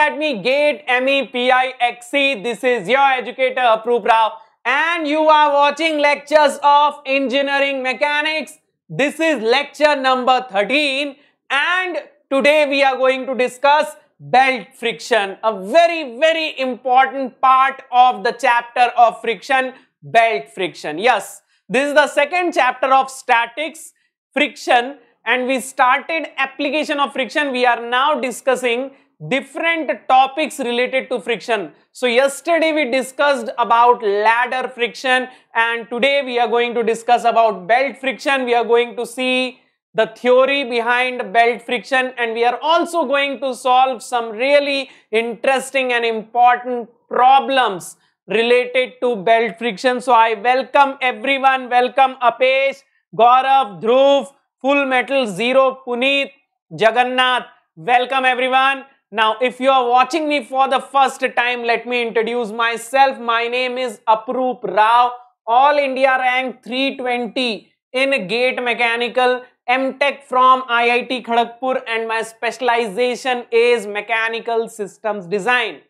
at me, GATE, ME, PI, This is your educator, Aproop Rao. And you are watching lectures of engineering mechanics. This is lecture number 13. And today we are going to discuss belt friction. A very, very important part of the chapter of friction, belt friction. Yes, this is the second chapter of statics, friction and we started application of friction. We are now discussing different topics related to friction. So yesterday we discussed about ladder friction and today we are going to discuss about belt friction. We are going to see the theory behind belt friction and we are also going to solve some really interesting and important problems related to belt friction. So I welcome everyone, welcome Apesh, Gaurav, Dhruv, Full Metal Zero, Puneet, Jagannath. Welcome everyone. Now, if you are watching me for the first time, let me introduce myself. My name is Aproop Rao, All India rank 320 in Gate Mechanical, MTech from IIT Kharagpur and my specialization is Mechanical Systems Design.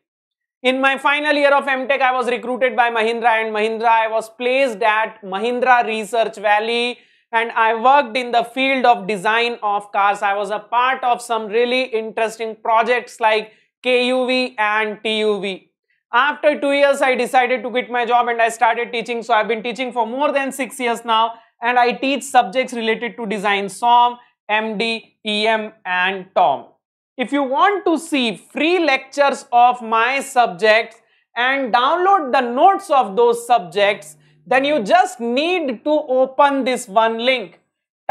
In my final year of MTech, I was recruited by Mahindra and Mahindra. I was placed at Mahindra Research Valley and I worked in the field of design of cars. I was a part of some really interesting projects like KUV and TUV. After two years, I decided to quit my job and I started teaching. So I've been teaching for more than six years now and I teach subjects related to design SOM, MD, EM and TOM. If you want to see free lectures of my subjects and download the notes of those subjects, then you just need to open this one link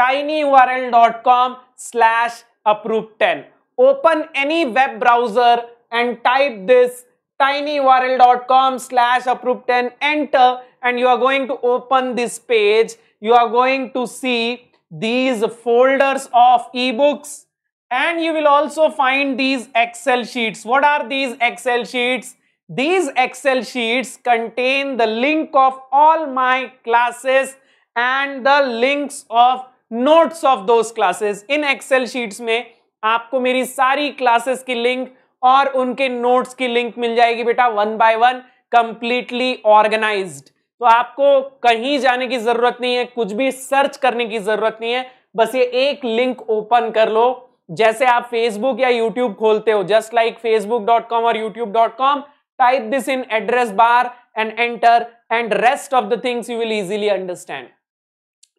tinyurl.com slash approve10. Open any web browser and type this tinyurl.com slash approve10 enter and you are going to open this page. You are going to see these folders of ebooks and you will also find these excel sheets. What are these excel sheets? These Excel sheets contain the link of all my classes and the links of notes of those classes. In Excel sheets में आपको मेरी सारी classes की link और उनके notes की link मिल जाएगी बेटा one by one completely organized. तो आपको कहीं जाने की जरूरत नहीं है कुछ भी सर्च करने की जरूरत नहीं है बस ये एक लिंक ओपन कर लो जैसे आप फेसबुक या यूट्यूब खोलते हो just like Facebook dot com और YouTube dot com type this in address bar and enter and rest of the things you will easily understand.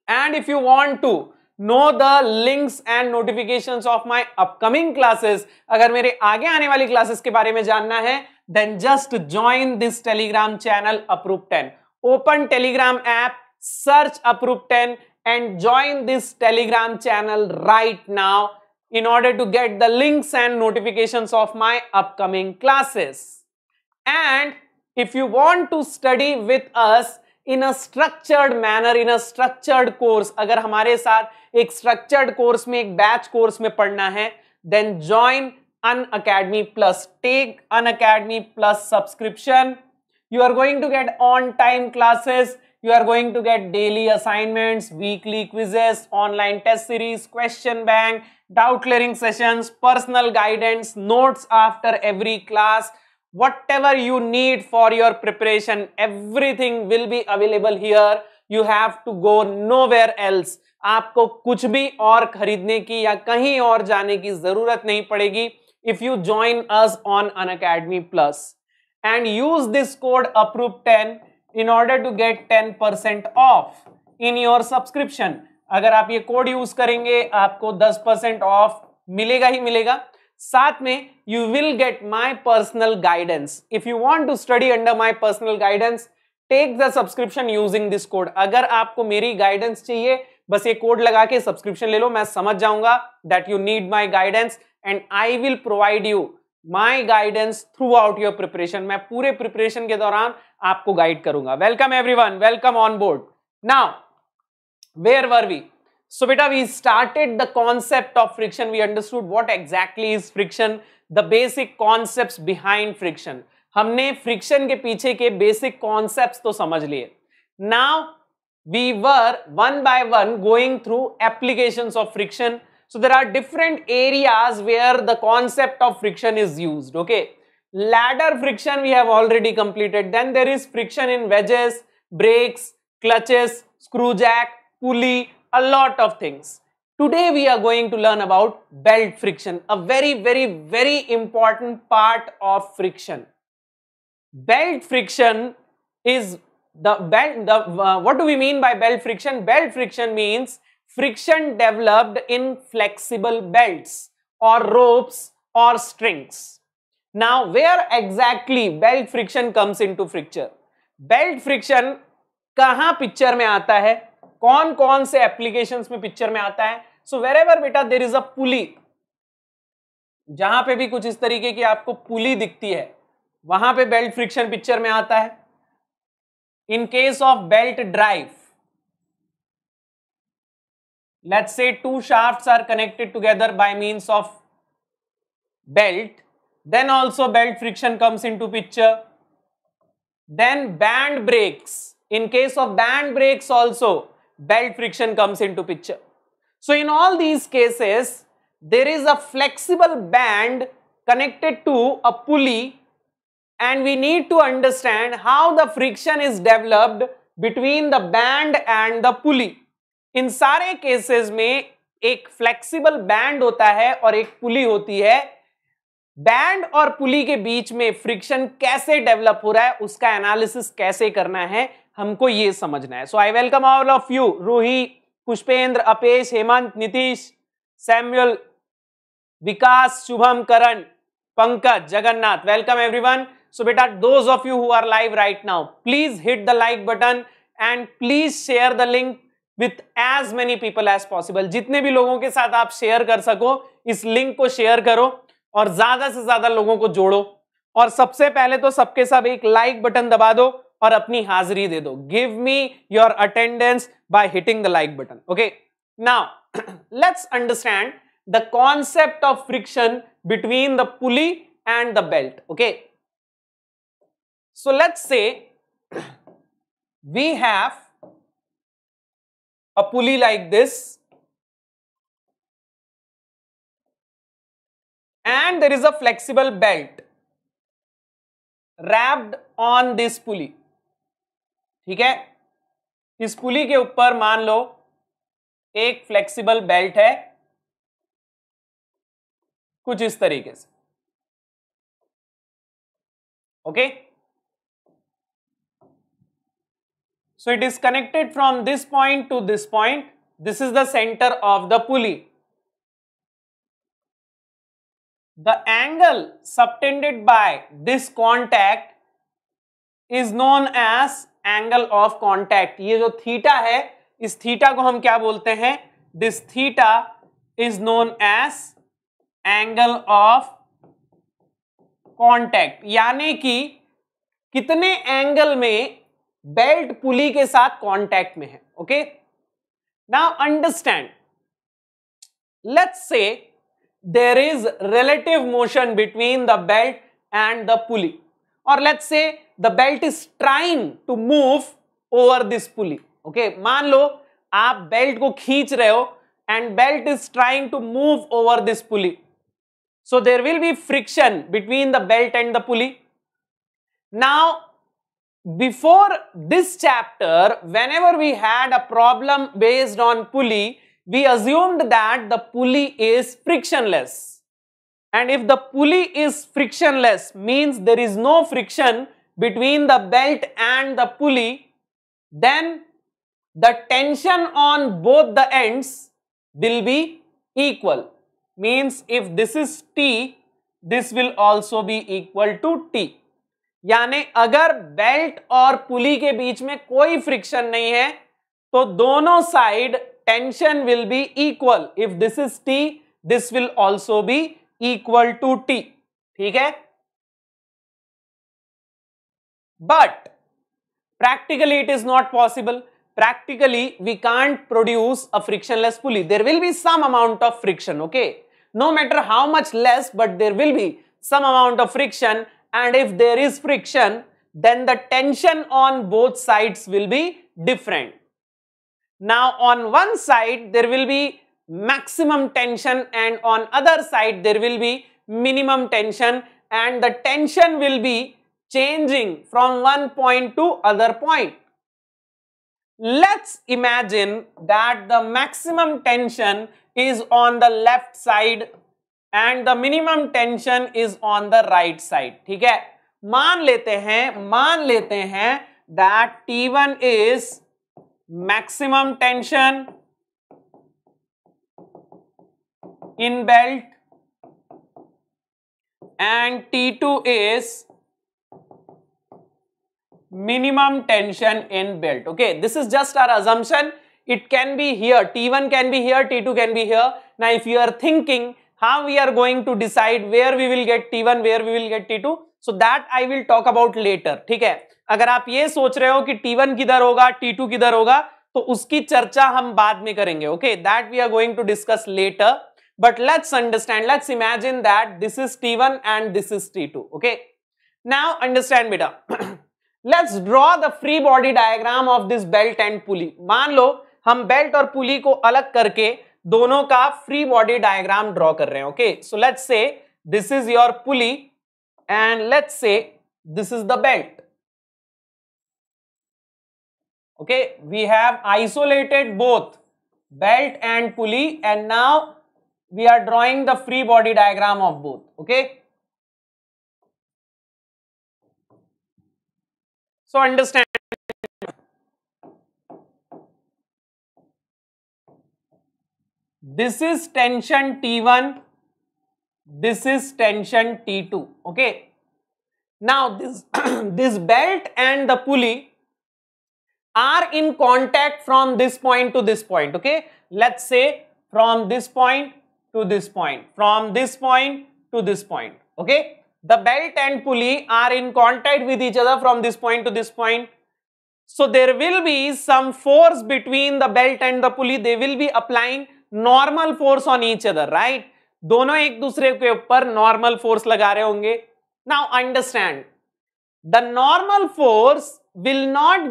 And if you want to know the links and notifications of my upcoming classes, अगर मेरे आगे आने वाली classes के बारे में जानना है then just join this telegram channel approve 10 open telegram app search approve 10 and join this telegram channel right now in order to get the links and notifications of my upcoming classes and if you want to study with us in a structured manner in a structured course agar hamare sath ek structured course mein ek batch course mein padhna hai then join unacademy plus take unacademy plus subscription you are going to get on time classes you are going to get daily assignments, weekly quizzes, online test series, question bank, doubt clearing sessions, personal guidance, notes after every class. whatever you need for your preparation everything will be available here you have to go nowhere else आपको कुछ भी और खरीदने की या कहीं और जाने की जरूरत नहीं पड़ेगी if you join us on Unacademy plus and use this code approve ten in order to get ten percent off in your subscription अगर आप ये कोड यूज करेंगे आपको दस परसेंट ऑफ मिलेगा ही मिलेगा साथ में you will get my personal guidance if you want to study under my personal guidance take the subscription using this code अगर आपको मेरी गाइडेंस चाहिए बस ये कोड लगा के सब्सक्रिप्शन ले लो मैं समझ जाऊंगा that you need my guidance and I will provide you my guidance throughout your preparation मैं पूरे प्रिपरेशन के दौरान आपको गाइड करूंगा welcome one welcome on board now where were we So beta, we started the concept of friction. We understood what exactly is friction, the basic concepts behind friction. हमने friction के पीछे के basic concepts तो समझ लिए. Now we were one by one going through applications of friction. So there are different areas where the concept of friction is used. Okay. Ladder friction we have already completed. Then there is friction in wedges, brakes, clutches, screw jack, pulley, a lot of things. Today we are going to learn about belt friction, a very, very, very important part of friction. Belt friction is the belt, the, uh, what do we mean by belt friction? Belt friction means friction developed in flexible belts or ropes or strings. Now, where exactly belt friction comes into picture? Belt friction कहाँ picture में आता है? कौन कौन से application में picture में आता है सो वेर एवर बेटा देर इज अ पुली जहां पे भी कुछ इस तरीके की आपको पुली दिखती है वहां पे बेल्ट फ्रिक्शन पिक्चर में आता है in case of belt drive let's say two shafts are connected together by means of belt then also belt friction comes into picture then band brakes in case of band brakes also belt friction comes into picture. So in all these cases, there is a flexible band connected to a pulley and we need to understand how the friction is developed between the band and the pulley. In sare cases में ek flexible band hota hai aur ek pulley hoti hai. Band और pulley के बीच में friction कैसे develop हो रहा है उसका एनालिसिस कैसे करना है हमको ये समझना है so I welcome all of you Roohi Pushpendra Apesh Hemant Nitish Samuel Vikas Shubham Karan Pankaj Jagannath welcome everyone so बेटा those of you who are live right now please hit the like button and please share the link with as many people as possible जितने भी लोगों के साथ आप share कर सको इस लिंक को शेयर करो और ज्यादा से ज्यादा लोगों को जोड़ो और सबसे पहले तो सबके सब एक लाइक बटन दबा दो और अपनी हाजिरी दे दो give me your attendance by hitting the like button okay now let's understand the concept of friction between the pulley and the belt okay so let's say we have a pulley like this and there is a flexible belt wrapped on this pulley ठीक है इस pulley के ऊपर मान लो एक flexible belt है कुछ इस तरीके से okay so it is connected from this point to this point this is the centre of the pulley the angle subtended by this contact is known as angle of contact ये जो theta है इस theta को हम क्या बोलते हैं this theta is known as angle of contact यानी कि कितने एंगल में बेल्ट पुली के साथ कॉन्टैक्ट में है okay now understand let's say there is relative motion between the belt and the pulley और लेट्स से the belt is trying to move over this pulley. Okay, मान lo, आप belt को खींच रहे हो and belt is trying to move over this pulley so there will be friction between the belt and the pulley before this chapter whenever we had a problem based on pulley we assumed that the pulley is frictionless and if the pulley is frictionless means there is no friction between the belt and the pulley, then the tension on both the ends will be equal. Means if this is T, this will also be equal to T. यानी अगर belt और pulley के बीच में कोई friction नहीं है तो दोनों side tension will be equal if this is T this will also be equal to T ठीक है But practically it is not possible. Practically we can't produce a frictionless pulley. There will be some amount of friction, okay? No matter how much less, but there will be some amount of friction and if there is friction, then the tension on both sides will be different. Now on one side there will be maximum tension and on other side there will be minimum tension and the tension will be changing from one point to other point. Let's imagine that the maximum tension is on the left side and the minimum tension is on the right side. ठीक है मान लेते हैं मान लेते हैं that T1 is maximum tension in belt and T2 is minimum tension in belt. Okay, this is just our assumption. It can be here, T1 can be here, T2 can be here. Now, if you are thinking how we are going to decide where we will get T1, where we will get T2, so that I will talk about later. ठीक है अगर आप ये सोच रहे हो कि T1 किधर होगा T2 किधर होगा तो उसकी चर्चा हम बाद में करेंगे okay that we are going to discuss later but let's understand let's imagine that this is T1 and this is T2 okay now understand बेटा let's draw the free body diagram of this belt and pulley maan lo hum belt aur pulley ko alag karke dono ka free body diagram draw kar rahe hain okay so let's say this is your pulley and let's say this is the belt okay we have isolated both belt and pulley and now we are drawing the free body diagram of both okay So, understand this is tension T1, this is tension T2, okay. Now, this, this belt and the pulley are in contact from this point to this point, okay. Let's say from this point to this point, from this point to this point, okay the belt and pulley are in contact with each other from this point to this point. So there will be some force between the belt and the pulley. They will be applying normal force on each other, right? दोनों एक दूसरे के ऊपर normal force लगा रहे होंगे now understand the normal force will not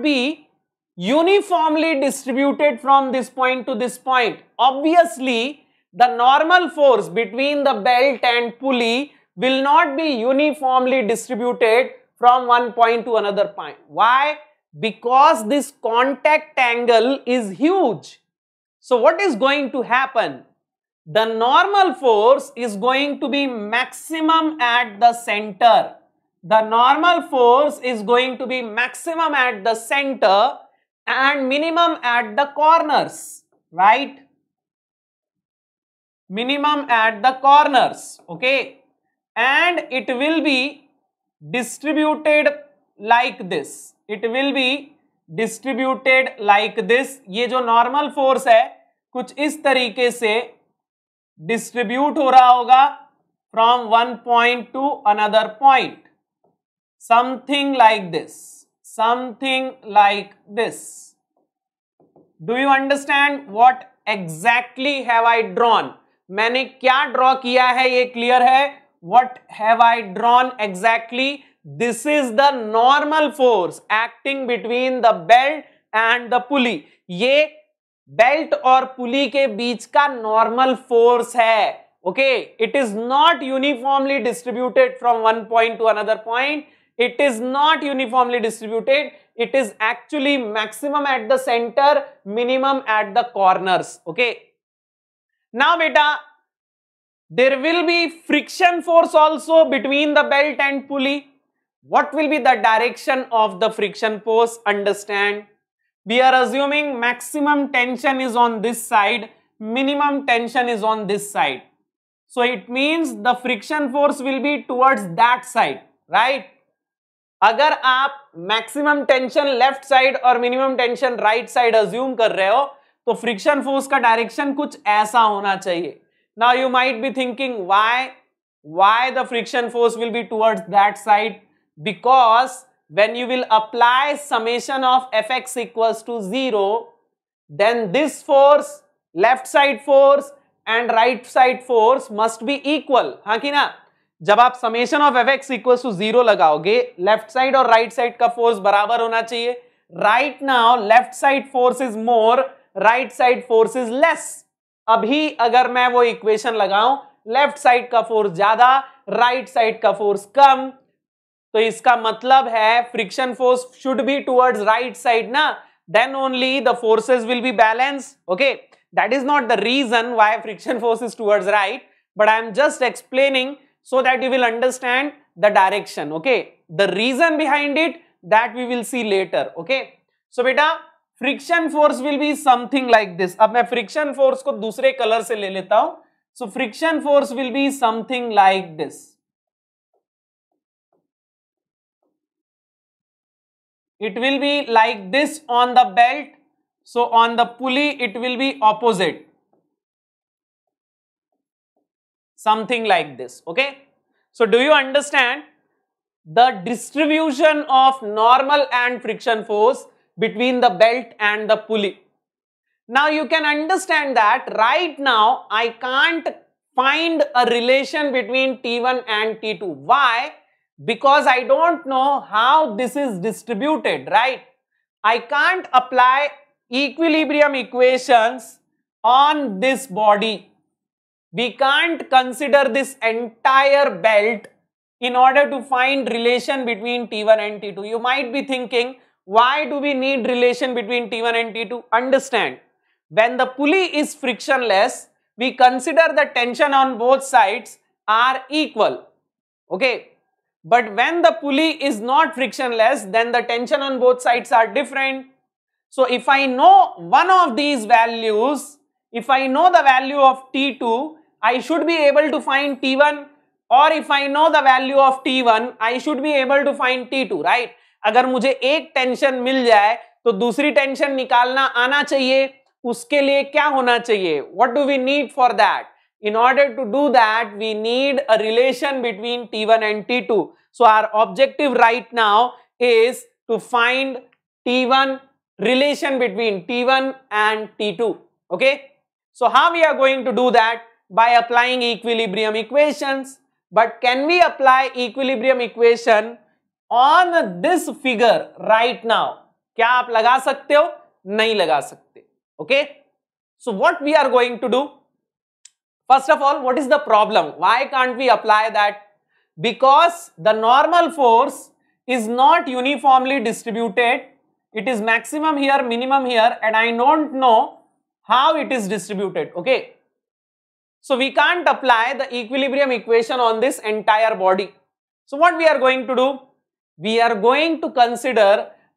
uniformly distributed from this point to this point. Obviously, the normal force between the belt and pulley will not be uniformly distributed from one point to another point. Why? Because this contact angle is huge. So what is going to happen? The normal force is going to be maximum at the center. The normal force is going to be maximum at the center and minimum at the corners, right? Minimum at the corners, okay? And it will be distributed like this it will be distributed like this ये जो normal force है कुछ इस तरीके से distribute हो रहा होगा from one point to another point something like this something like this do you understand what exactly have I drawn मैंने क्या ड्रॉ किया है ये क्लियर है What have I drawn exactly? This is the normal force acting between the belt and the pulley. ये belt और pulley के बीच का नॉर्मल फोर्स है Okay? It is not uniformly distributed from one point to another point. it is not uniformly distributed it is actually maximum at the center minimum at the corners okay now beta there will be friction force also between the belt and pulley. What will be the direction of the friction force? Understand? We are assuming maximum tension is on this side, minimum tension is on this side. So it means the friction force will be towards that side, right? अगर आप maximum tension left side और minimum tension right side assume कर रहे हो तो friction force का direction कुछ ऐसा होना चाहिए Now you might be thinking why, why the friction force will be towards that side because when you will apply summation of fx equals to 0 then this force left side force and right side force must be equal हाँ कि ना जब आप summation of Fx equals to zero लगाओगे left side और right side का force बराबर होना चाहिए Right now, left side force is more, right side force is less. अभी अगर मैं वो इक्वेशन लगाऊं लेफ्ट साइड का फोर्स ज्यादा राइट साइड का फोर्स कम तो इसका मतलब है friction force should be towards right side ना then only the forces will be balance okay that is not the reason why friction force is towards right but I am just explaining so that you will understand the direction okay the reason behind it that we will see later okay so बेटा Friction force will be something like this. अब मैं friction force को दूसरे colour से ले लेता हूं so friction force will be something like this it will be like this on the belt so on the pulley it will be opposite something like this okay so do you understand the distribution of normal and friction force between the belt and the pulley. Now you can understand that right now I can't find a relation between T1 and T2. Why? Because I don't know how this is distributed, right? I can't apply equilibrium equations on this body. We can't consider this entire belt in order to find relation between T1 and T2. You might be thinking, why do we need relation between T1 and T2? Understand, when the pulley is frictionless, we consider the tension on both sides are equal. Okay. But when the pulley is not frictionless, then the tension on both sides are different. So if I know one of these values, if I know the value of T2, I should be able to find T1 or if I know the value of T1, I should be able to find T2, right? अगर मुझे एक tension मिल जाए तो दूसरी tension निकालना आना चाहिए उसके लिए क्या होना चाहिए what do we need for that in order to do that we need a relation between T one and T two so our objective right now is to find T one relation between T one and T two okay so how we are going to do that by applying equilibrium equation but can we apply equilibrium equation On this figure right now, क्या आप लगा सकते हो नहीं लगा सकते okay so what we are going to do first of all what is the problem why can't we apply that because the normal force is not uniformly distributed it is maximum here minimum here and i don't know how it is distributed okay so we can't apply the equilibrium equation on this entire body so what we are going to do we are going to consider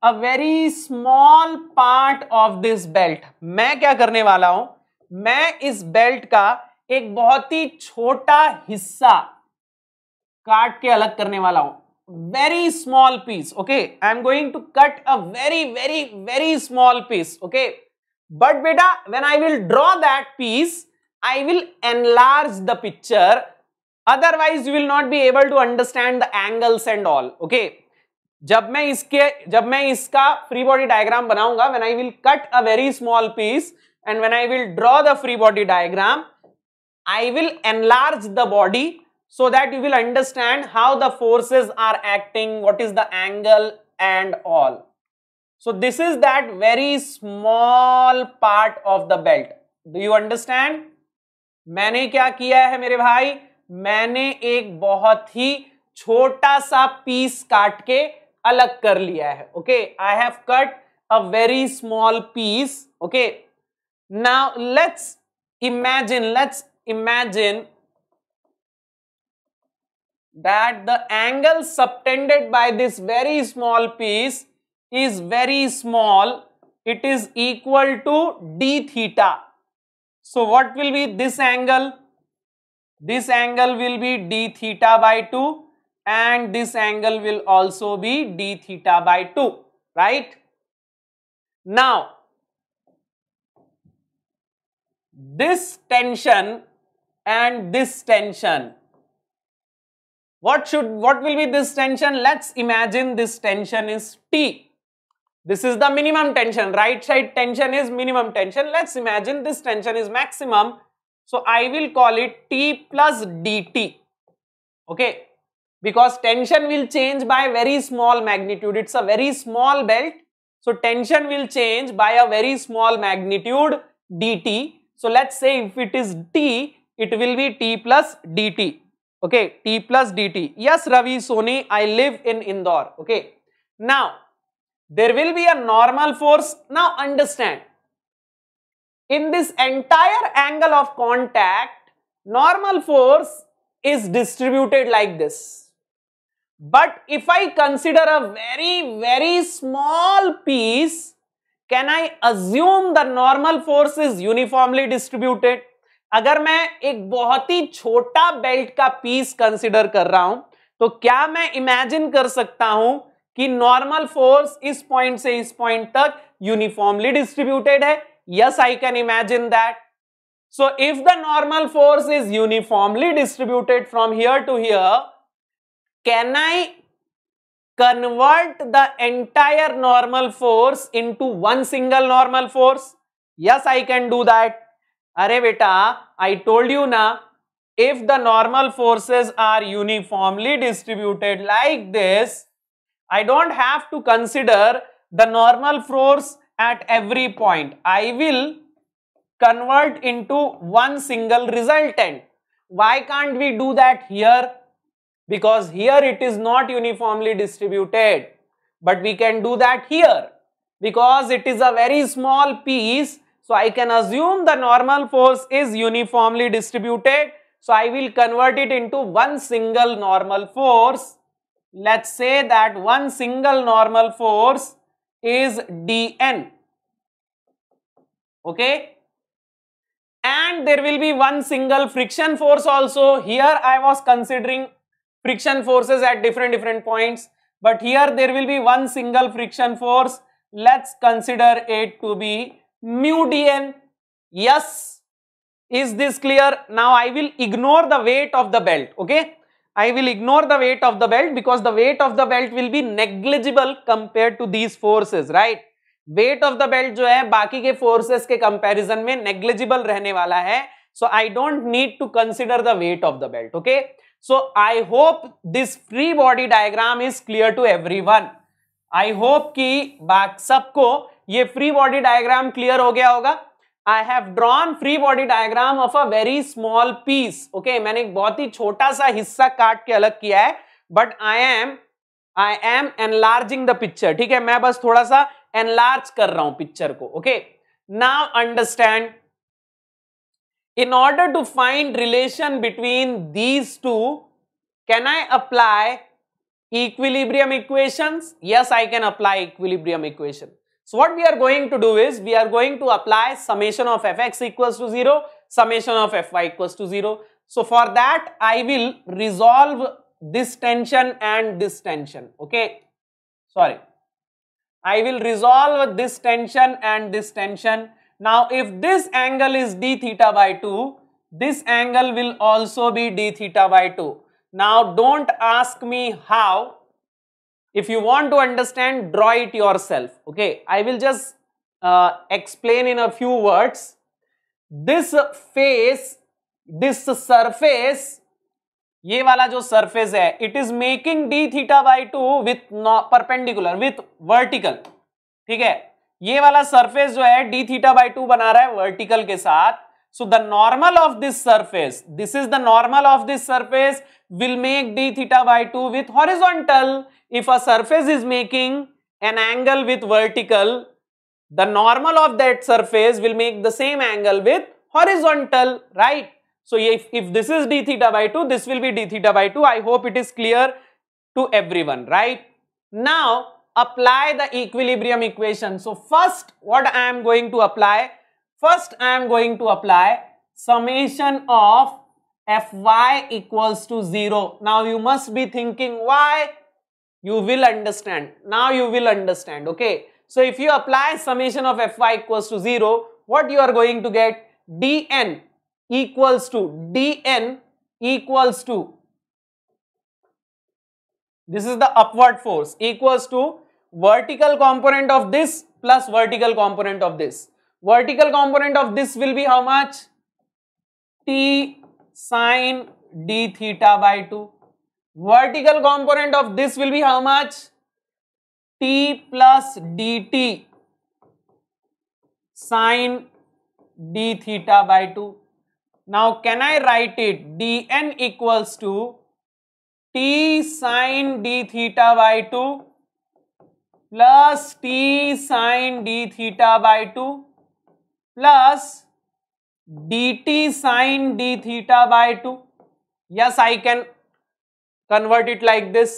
a very small part of this belt. मैं क्या करने वाला हूं मैं belt का एक बहुत ही छोटा very small piece i am going to cut a very very very small piece but when i will draw that piece i will enlarge the picture otherwise you will not be able to understand the angles and all okay जब मैं इसके जब मैं इसका free body diagram बनाऊंगा when I will cut a very small piece and when I will draw the free body diagram I will enlarge the body so that you will understand how the forces are acting what is the angle and all so this is that very small part of the belt do you understand मैंने क्या किया है मेरे भाई मैंने एक बहुत ही छोटा सा पीस काट के अलग कर लिया है okay I have cut a very small piece okay now let's imagine let's imagine that the angle subtended by this very small piece is very small it is equal to d theta so what will be this angle this angle will be d theta by two and this angle will also be d theta by 2, right? Now, this tension and this tension, what should, what will be this tension? Let's imagine this tension is T. This is the minimum tension, right side tension is minimum tension. Let's imagine this tension is maximum. So, I will call it T plus dt, okay? because tension will change by very small magnitude. It's a very small belt. So tension will change by a very small magnitude dt. So let's say if it is t, it will be t plus dt. Okay, t plus dt. Yes, Ravi Soni, I live in Indore. Okay, now there will be a normal force. Now understand, in this entire angle of contact, normal force is distributed like this. but if i consider a very very small piece can i assume the normal force is uniformly distributed अगर मैं एक बहुत ही छोटा belt का piece consider कर रहा हूं तो क्या मैं इमेजिन कर सकता हूं कि नॉर्मल फोर्स इस पॉइंट से इस पॉइंट तक यूनिफॉर्मली डिस्ट्रीब्यूटेड है yes I can imagine that so if the normal force is uniformly distributed from here to here can I convert the entire normal force into one single normal force? Yes, I can do that. Arey beta, I told you na, if the normal forces are uniformly distributed like this, I don't have to consider the normal force at every point. I will convert into one single resultant. Why can't we do that here? because here it is not uniformly distributed. But we can do that here because it is a very small piece. So I can assume the normal force is uniformly distributed. So I will convert it into one single normal force. Let's say that one single normal force is dN. Okay. And there will be one single friction force also. Here I was considering friction forces at different different points but here there will be one single friction force let's consider it to be mu dn yes is this clear now i will ignore the weight of the belt okay i will ignore the weight of the belt because the weight of the belt will be negligible compared to these forces right weight of the belt jo hai baki ke forces ke comparison mein negligible rehne wala hai so i don't need to consider the weight of the belt okay so i hope this free body diagram is clear to everyone i hope ki baak sabko ye free body diagram clear ho gaya hoga i have drawn free body diagram of a very small piece okay maine ek bahut hi chota sa hissa kaat ke alag kiya hai but i am I am enlarging the picture ठीक है मैं बस थोड़ा सा enlarge कर रहा हूं picture को okay now understand in order to find relation between these two, can I apply equilibrium equations? Yes, I can apply equilibrium equation. So what we are going to do is, we are going to apply summation of fx equals to 0, summation of fy equals to 0. So for that, I will resolve this tension and this tension, okay? Sorry. I will resolve this tension and this tension now if this angle is d theta by 2, this angle will also be d theta by 2. Now don't ask me how. If you want to understand, draw it yourself. Okay, I will just uh, explain in a few words. This face, this surface, ये वाला जो surface है, it is making d theta by 2 with perpendicular, with vertical. ठीक है ये वाला surface जो है डी थीटा बाई टू बना रहा है वर्टिकल के साथ so the normal of this surface this is the normal of this surface will make d theta by two with horizontal if a surface is making an angle with vertical the normal of that surface will make the same angle with horizontal right so if this is d theta by two this will be d theta by two I hope it is clear to everyone right now apply the equilibrium equation. So first what I am going to apply? First I am going to apply summation of fy equals to 0. Now you must be thinking why? You will understand. Now you will understand. Okay. So if you apply summation of fy equals to 0, what you are going to get? dn equals to dn equals to this is the upward force equals to vertical component of this plus vertical component of this. Vertical component of this will be how much? T sine d theta by 2. Vertical component of this will be how much? T plus dt sine d theta by 2. Now can I write it dn equals to T sine d theta by 2 plus t sine d theta by 2 plus dt sine d theta by 2. Yes, I can convert it like this.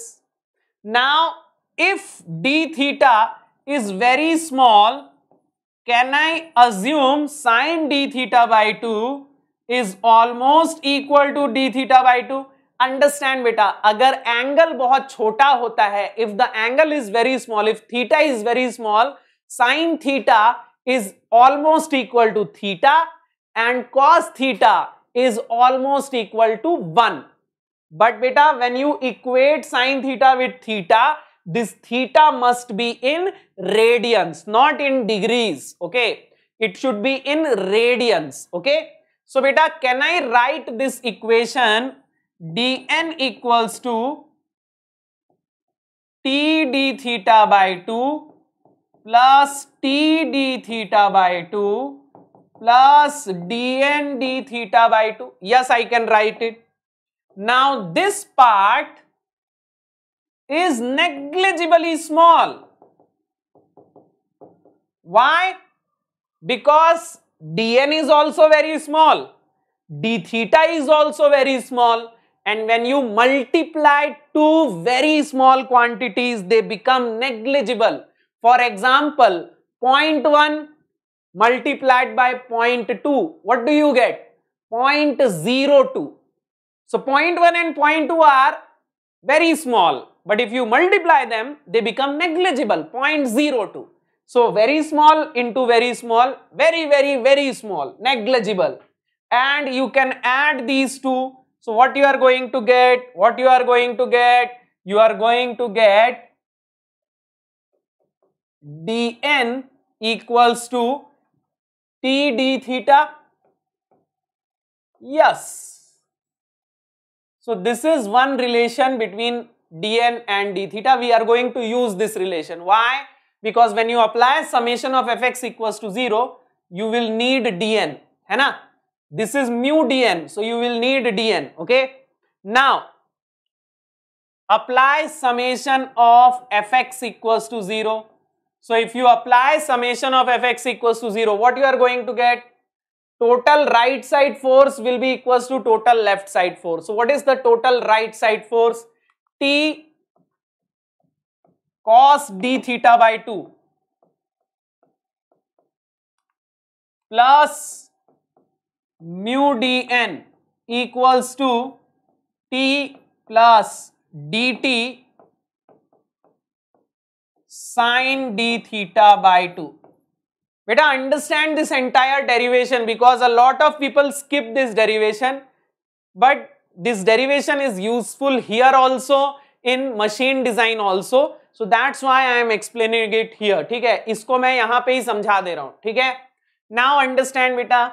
Now, if d theta is very small, can I assume sine d theta by 2 is almost equal to d theta by 2? Understand बेटा अगर angle बहुत छोटा होता है if the angle is very small if theta is very small sine theta is almost equal to theta and cos theta is almost equal to one but बेटा when you equate sine theta with theta this theta must be in radians not in degrees okay it should be in radians okay so बेटा can I write this equation dn equals to t d theta by 2 plus t d theta by 2 plus dn d theta by 2. Yes, I can write it. Now, this part is negligibly small. Why? Because dn is also very small, d theta is also very small. And when you multiply two very small quantities, they become negligible. For example, 0.1 multiplied by 0.2, what do you get? 0.02. So 0.1 and 0.2 are very small, but if you multiply them, they become negligible, 0.02. So very small into very small, very, very, very small, negligible. And you can add these two so what you are going to get? What you are going to get? You are going to get dn equals to t d theta. Yes. So this is one relation between dn and d theta. We are going to use this relation. Why? Because when you apply summation of fx equals to 0, you will need dn. ना this is mu dn. So you will need dn. Okay. Now, apply summation of fx equals to 0. So if you apply summation of fx equals to 0, what you are going to get? Total right side force will be equals to total left side force. So what is the total right side force? T cos d theta by 2 plus mu d N equals to T plus d T sine d theta by two बेटा understand this entire derivation because a lot of people skip this derivation but this derivation is useful here also in machine design also so that's why I am explaining it here ठीक है इसको मैं यहां पे ही समझा दे रहा हूं ठीक है नाउ अंडरस्टैंड बेटा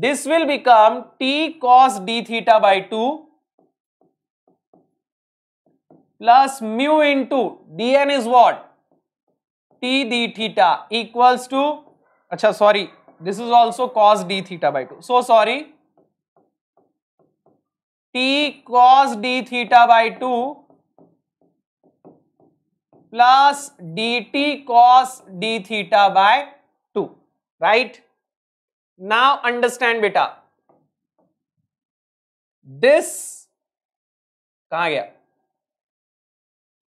This will become t cos d theta by 2 plus mu into dn is what? t d theta equals to, acha sorry, this is also cos d theta by 2. So, sorry, t cos d theta by 2 plus dt cos d theta by 2, right? Now understand beta. This कहा गया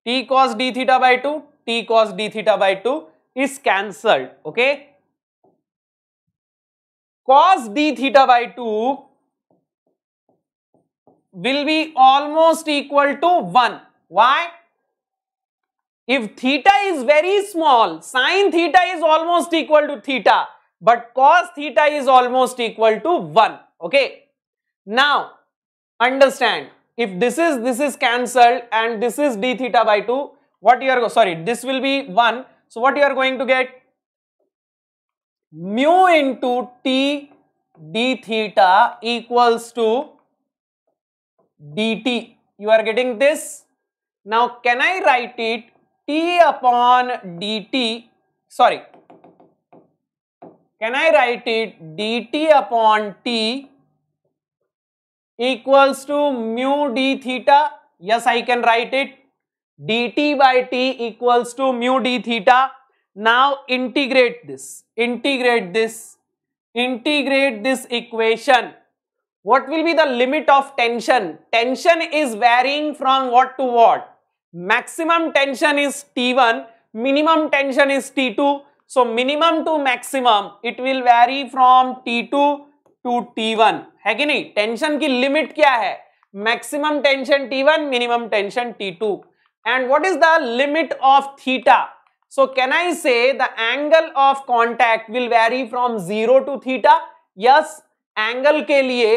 t cos d theta by 2 t cos d theta by 2 is cancelled okay cos d theta by 2 will be almost equal to 1 why if theta is very small sine theta is almost equal to theta but cos theta is almost equal to 1. Okay. Now, understand if this is this is cancelled and this is d theta by 2 what you are sorry this will be 1 so what you are going to get mu into t d theta equals to dt you are getting this now can i write it t upon dt sorry can I write it dt upon t equals to mu d theta? Yes, I can write it dt by t equals to mu d theta. Now integrate this, integrate this, integrate this equation. What will be the limit of tension? Tension is varying from what to what? Maximum tension is T1, minimum tension is T2, So minimum to maximum it will vary from T2 to T1 है कि नहीं tension की limit क्या है maximum tension T1 minimum tension T2 and what is the limit of theta so can I say the angle of contact will vary from zero to theta yes angle के लिए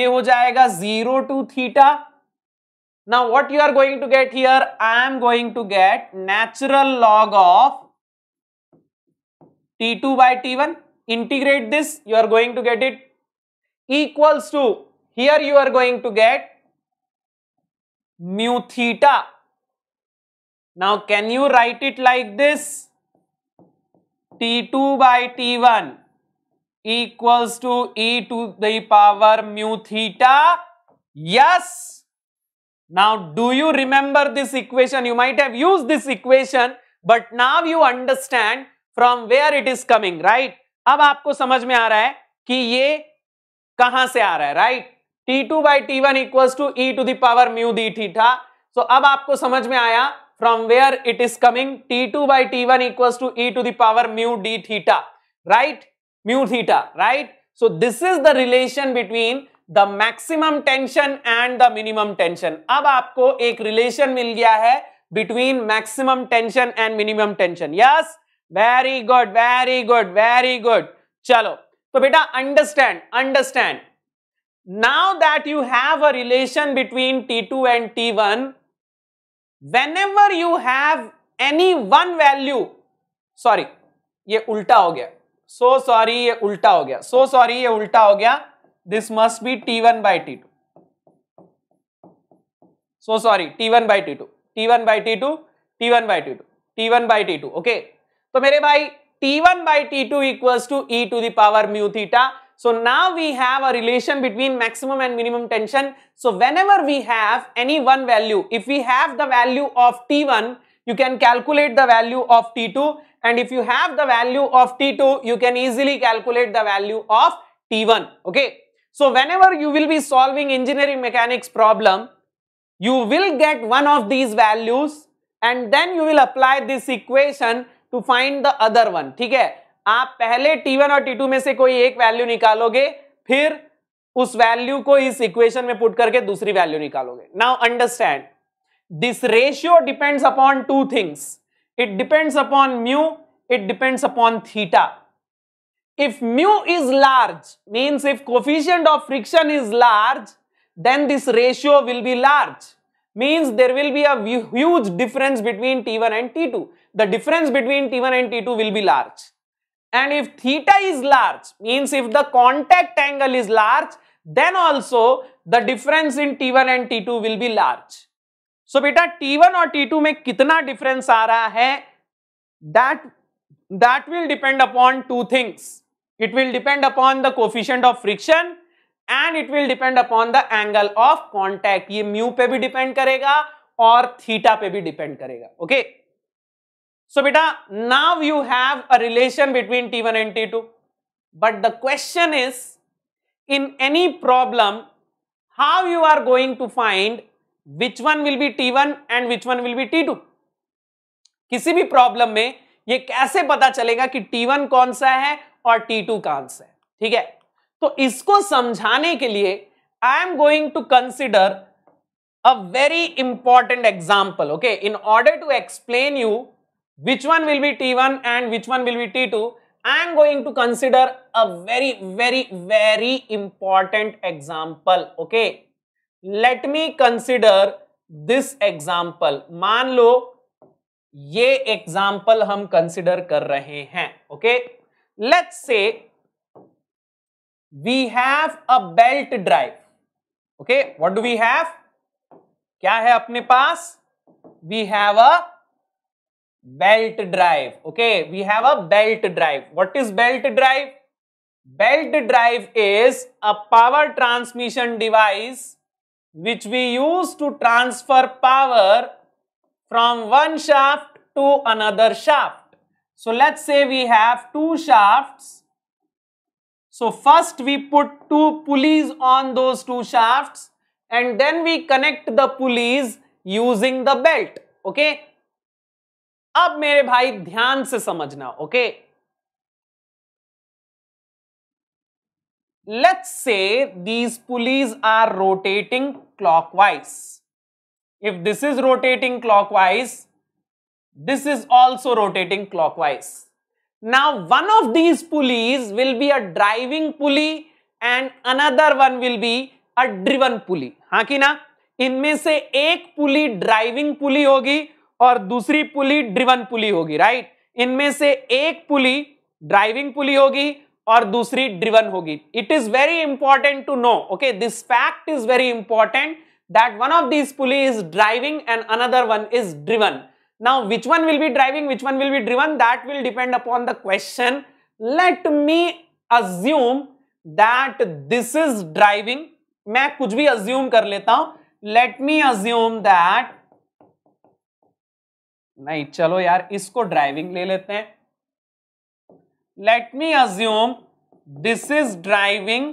ये हो जाएगा zero to theta now what you are going to get here I am going to get natural log of T2 by T1, integrate this, you are going to get it equals to, here you are going to get mu theta. Now can you write it like this? T2 by T1 equals to e to the power mu theta. Yes. Now do you remember this equation? You might have used this equation but now you understand from where it is coming right अब आपको समझ में आ रहा है कि ये कहां से आ रहा है right T two by T one equals to e to the power mu d theta so अब आपको समझ में आया from where it is coming T two by T one equals to e to the power mu d theta right mu theta right so this is the relation between the maximum tension and the minimum tension अब आपको एक relation मिल गया है between maximum tension and minimum tension yes very good very good very good चलो तो बेटा understand understand now that you have a relation between T2 two and T one whenever you have any one value sorry ये उल्टा हो गया सो so sorry ये उल्टा हो गया सो so सॉरी ये उल्टा हो गया this must be T1 one by T two so sorry T one by T two T one by T two T one by T two T one by T two okay So, T1 by T2 equals to e to the power mu theta. so now we have a relation between maximum and minimum tension so whenever we have any one value if we have the value of t1 you can calculate the value of t2 and if you have the value of t2 you can easily calculate the value of t1 okay so whenever you will be solving engineering mechanics problem you will get one of these values and then you will apply this equation to find the other one ठीक है आप पहले T1 और T2 में से कोई एक value निकालोगे फिर उस वैल्यू को इस इक्वेशन में पुट करके दूसरी वैल्यू निकालोगे now understand this ratio depends upon two things it depends upon mu it depends upon theta if mu is large means if coefficient of friction is large then this ratio will be large means there will be huge difference between T one and T two the difference between T1 and T2 will be large. And if theta is large, means if the contact angle is large, then also the difference in T1 and T2 will be large. So beta T1 or T2 में कितना difference आ रहा that that will depend upon two things. It will depend upon the coefficient of friction and it will depend upon the angle of contact. Ye mu pe bhi depend karega, और theta pe bhi depend karega. Okay. So beta, now you have a relation between T1 and T2. But the question is, in any problem, how you are going to find which one will be T1 and which one will be T2? किसी भी problem में ये कैसे पता चलेगा कि T1 कौन सा है और T2 कौन सा है ठीक है तो इसको समझाने के लिए I am going to consider a very important example okay in order to explain you which one will be T1 and which one will be T2, I am going to consider a very, very, very important example. Okay. Let me consider this example. Manlo, lo, ye example hum consider kar rahe hain. Okay. Let's say we have a belt drive. Okay. What do we have? Kya hai apne paas? We have a belt drive okay we have a belt drive what is belt drive belt drive is a power transmission device which we use to transfer power from one shaft to another shaft so let's say we have two shafts so first we put two pulleys on those two shafts and then we connect the pulleys using the belt okay अब मेरे भाई ध्यान से समझना okay let's say these pulleys are rotating clockwise if this is rotating clockwise this is also rotating clockwise now one of these pulleys will be a driving pulley and another one will be a driven pulley हा कि ना इनमें से एक पुली driving पुली होगी और दूसरी पुली driven पुली होगी राइट इनमें से एक पुली ड्राइविंग पुली होगी और दूसरी ड्रिवन होगी it is very important to know okay this fact is very important that one of this pulley is driving and another one is driven now which one will be driving which one will be driven that will depend upon the question let me assume that this is driving मैं कुछ भी assume कर लेता हूं let me assume that नहीं चलो यार इसको ड्राइविंग ले लेते हैं let me assume this is driving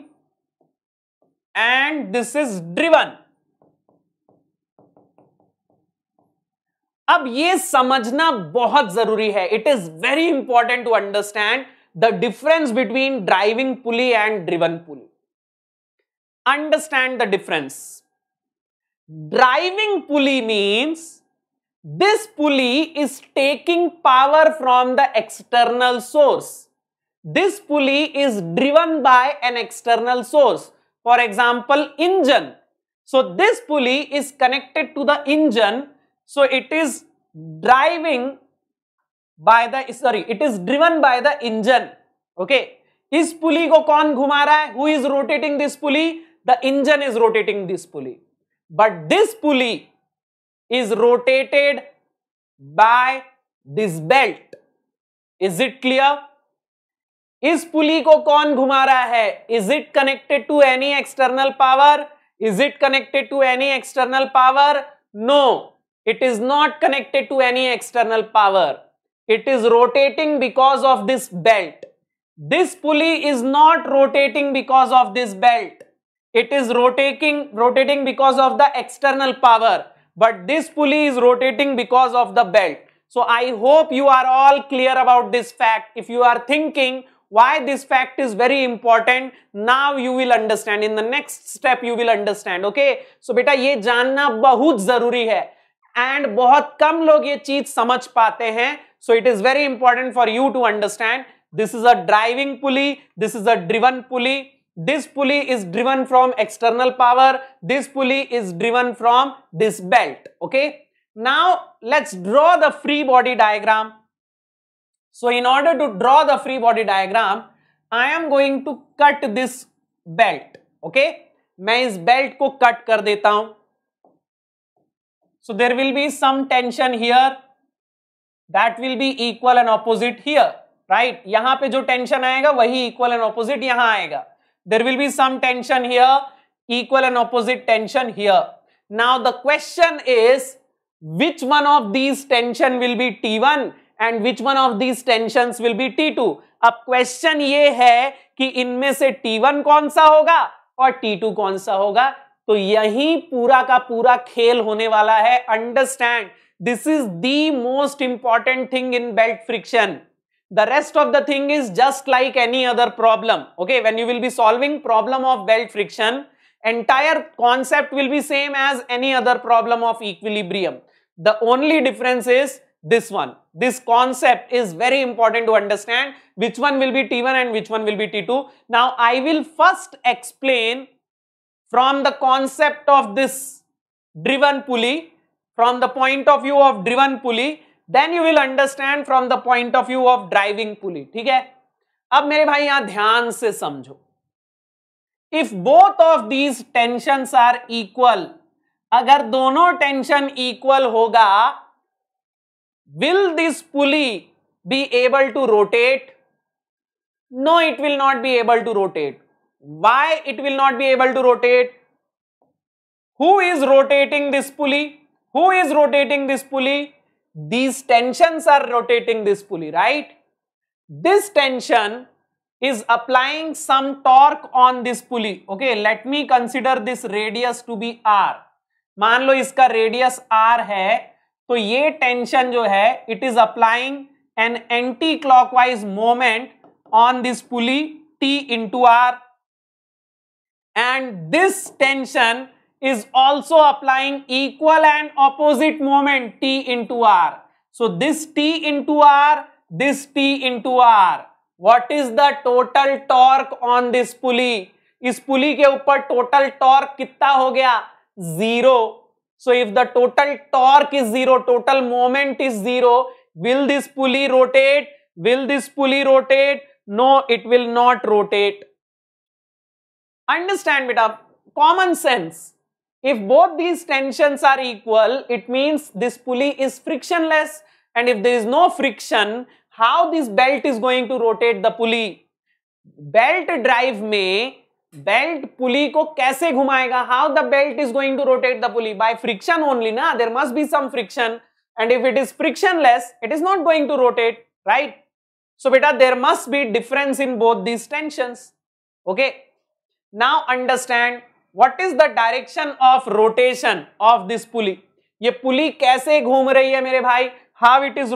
and this is driven अब ये समझना बहुत जरूरी है it is very important to understand the difference between driving pulley and driven pulley understand the difference driving pulley means This pulley is taking power from the external source. This pulley is driven by an external source. For example, engine. So this pulley is connected to the engine. So it is driving by the, sorry, it is driven by the engine. Okay. this pulley ko कौन घुमा hai? Who is rotating this pulley? The engine is rotating this pulley. But this pulley. is rotated by this belt. Is it clear? इस पुली को कौन घुमा रहा है is it connected to any external power is it connected to any external power no it is not connected to any external power it is rotating because of this belt this pulley is not rotating because of this belt it is rotating rotating because of the external power but this pulley is rotating because of the belt. So I hope you are all clear about this fact. If you are thinking why this fact is very important, now you will understand. In the next step you will understand. Okay? So beta, ये जानना बहुत जरूरी है And बहुत कम लोग ये चीज समझ पाते हैं So it is very important for you to understand. This is a driving pulley. This is a driven pulley. this pulley is driven from external power this pulley is driven from this belt okay now let's draw the free body diagram so in order to draw the free body diagram i am going to cut this belt okay मैं इस belt को cut कर देता हूं so there will be some tension here that will be equal and opposite here right यहां पे जो tension आएगा वही इक्वल एंड ऑपोजिट यहां आएगा there will be some tension here equal and opposite tension here now the question is which one of these tension will be t1 and which one of these tensions will be t2 ab question ye hai ki inme se t1 kaun sa hoga aur t2 kaun sa hoga to yahi pura ka pura khel hone wala hai understand this is the most important thing in belt friction The rest of the thing is just like any other problem. Okay, when you will be solving problem of belt friction, entire concept will be same as any other problem of equilibrium. The only difference is this one. This concept is very important to understand which one will be T1 and which one will be T2. Now, I will first explain from the concept of this driven pulley, from the point of view of driven pulley, then you will understand from the point of view of driving पुली ठीक है अब मेरे भाई यहां ध्यान से समझो if both of these tension are equal अगर दोनों टेंशन इक्वल होगा will this pulley be able to rotate no it will not be able to rotate why it will not be able to rotate who is rotating this pulley who is rotating this pulley these tensions are rotating this pulley, right? This tension is applying some torque on this pulley. Okay, let me consider this radius to be R. मान लो इसका radius R है तो ये tension जो है it is applying an anti-clockwise moment on this pulley. T into R and this tension is also applying equal and opposite moment T into R. So this T into R, this T into R. What is the total torque on this pulley? Is pulley ke ऊपर total torque kitta ho gaya zero. So if the total torque is zero, total moment is zero. will this pulley rotate will this pulley rotate no it will not rotate understand beta common sense if both these tensions are equal, it means this pulley is frictionless and if there is no friction, how this belt is going to rotate the pulley? Belt drive may belt pulley ko kaise ghumayega? How the belt is going to rotate the pulley? By friction only na, there must be some friction and if it is frictionless, it is not going to rotate, right? So, beta, there must be difference in both these tensions, okay? Now, understand what is the direction of rotation of this pulley? पुली ये पुली कैसे घूम रही है मेरे भाई how it is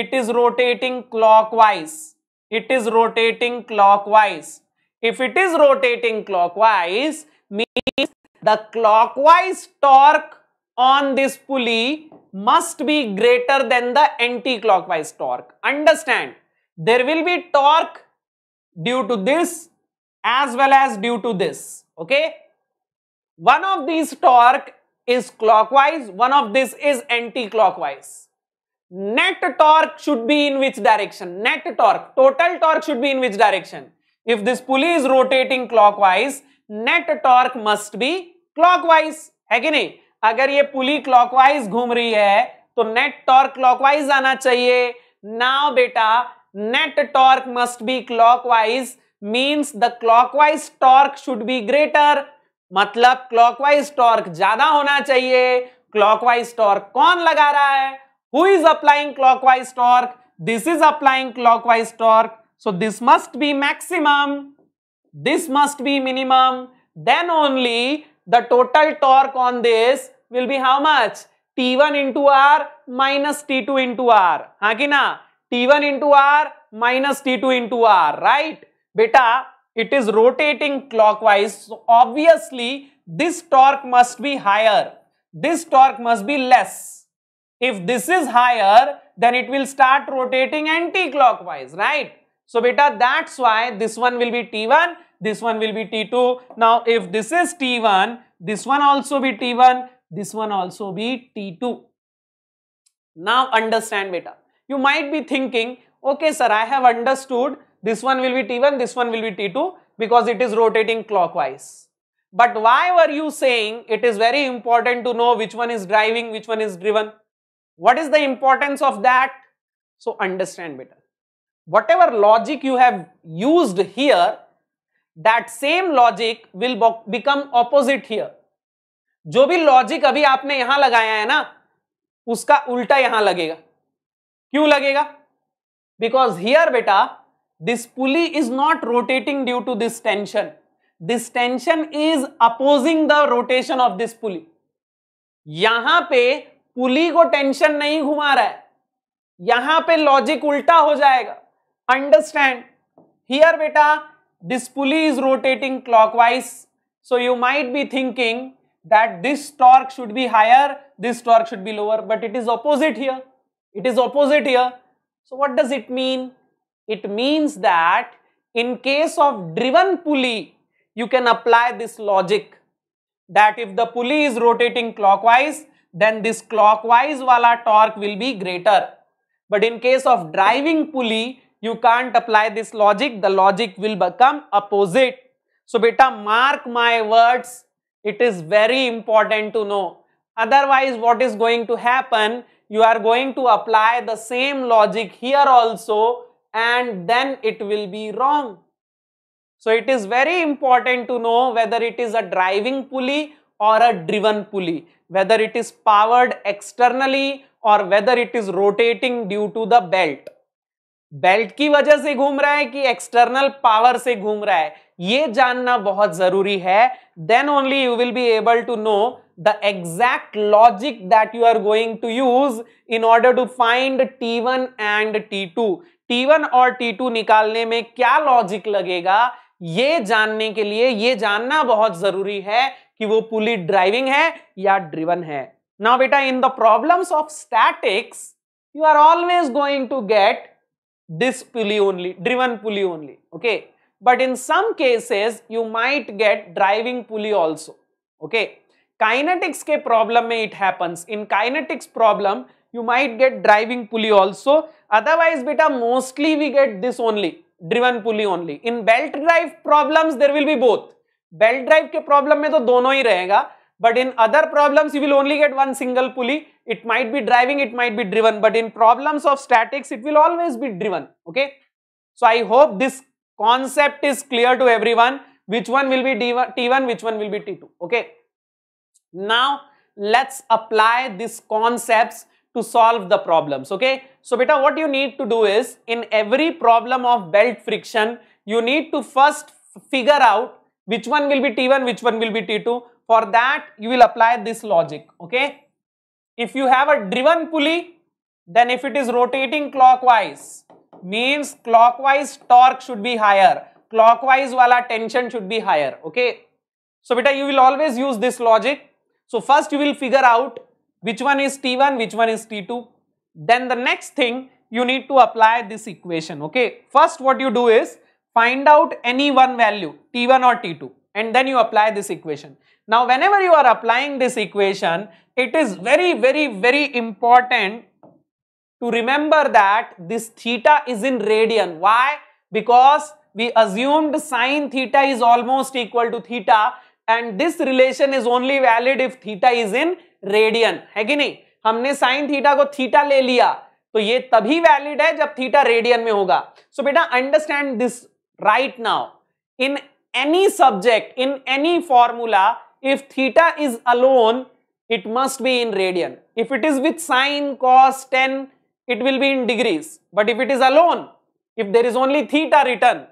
it is rotating clockwise it is rotating clockwise if it is rotating clockwise means the clockwise torque on this pulley must be greater than the anti-clockwise torque understand there will be torque due to this as well as due to this okay one of these torque is clockwise one of this is anti-clockwise net torque should be in which direction net torque total torque should be in which direction if this pulley is rotating clockwise net torque must be clockwise hai ki nahi agar ye pulley clockwise ghum rahi hai to net torque clockwise aana chahiye now beta net torque must be clockwise means the clockwise torque should be greater मतलब clockwise torque ज्यादा होना चाहिए clockwise torque कौन लगा रहा है who is applying clockwise torque this is applying clockwise torque so this must be maximum this must be minimum then only the total torque on this will be how much T1 one into R minus T two into R हा कि ना T one into R minus T two into R right Beta, it is rotating clockwise. So obviously, this torque must be higher. This torque must be less. If this is higher, then it will start rotating anti-clockwise, right? So beta, that's why this one will be T1, this one will be T2. Now, if this is T1, this one also be T1, this one also be T2. Now, understand beta. You might be thinking, okay sir, I have understood this one will be T1, this one will be T2 because it is rotating clockwise. But why were you saying it is very important to know which one is driving, which one is driven? What is the importance of that? So understand better. Whatever logic you have used here, that same logic will become opposite here. जो भी logic अभी आपने यहां लगाया है ना उसका उल्टा यहां लगेगा क्यों लगेगा बिकॉज हियर बेटा This pulley is not rotating due to this tension. This tension is opposing the rotation of this pulley. यहां पे पुली को टेंशन नहीं घुमा रहा है यहां पे लॉजिक उल्टा हो जाएगा अंडरस्टैंड हियर बेटा this pulley is rotating clockwise so you might be thinking that this torque should be higher this torque should be lower but it is opposite here it is opposite here so what does it mean it means that in case of driven pulley, you can apply this logic that if the pulley is rotating clockwise, then this clockwise wala torque will be greater. But in case of driving pulley, you can't apply this logic. The logic will become opposite. So beta, mark my words. It is very important to know. Otherwise, what is going to happen? You are going to apply the same logic here also and then it will be wrong. So it is very important to know whether it is a driving pulley or a driven pulley, whether it is powered externally or whether it is rotating due to the Belt belt belt की वजह से घूम रहा है कि external power से घूम रहा है ये जानना बहुत जरूरी है then only you will be able to know the exact logic that you are going to use in order to find T one and T two T1 और T2 निकालने में क्या लॉजिक लगेगा ये जानने के लिए ये जानना बहुत जरूरी है कि वो पुली ड्राइविंग है या ड्रिवन है ना बेटा in the problems of statics you are always going to get this pulley only driven pulley only okay but in some cases you might get driving pulley also okay kinetics के problem में it happens in kinetics problem you might get driving pulley also. Otherwise, beta, mostly we get this only, driven pulley only. In belt drive problems, there will be both. Belt drive ke problem mein to dono hi rahega. But in other problems, you will only get one single pulley. It might be driving, it might be driven. But in problems of statics, it will always be driven. Okay. So I hope this concept is clear to everyone. Which one will be T1, which one will be T2. Okay. Now, let's apply these concepts to solve the problems okay so beta what you need to do is in every problem of belt friction you need to first figure out which one will be t1 which one will be t2 for that you will apply this logic okay if you have a driven pulley then if it is rotating clockwise means clockwise torque should be higher clockwise wala tension should be higher okay so beta you will always use this logic so first you will figure out which one is T1, which one is T2. Then the next thing you need to apply this equation. Okay. First what you do is find out any one value T1 or T2 and then you apply this equation. Now whenever you are applying this equation it is very very very important to remember that this theta is in radian. Why? Because we assumed sine theta is almost equal to theta and this relation is only valid if theta is in radian है कि नहीं हमने sine theta को theta ले लिया तो ये तभी वैलिड है जब थीटा रेडियन में होगा सो बेटा understand this right now in any subject in any formula if theta is alone it must be in radian if it is with sine cos tan it will be in degrees but if it is alone if there is only theta written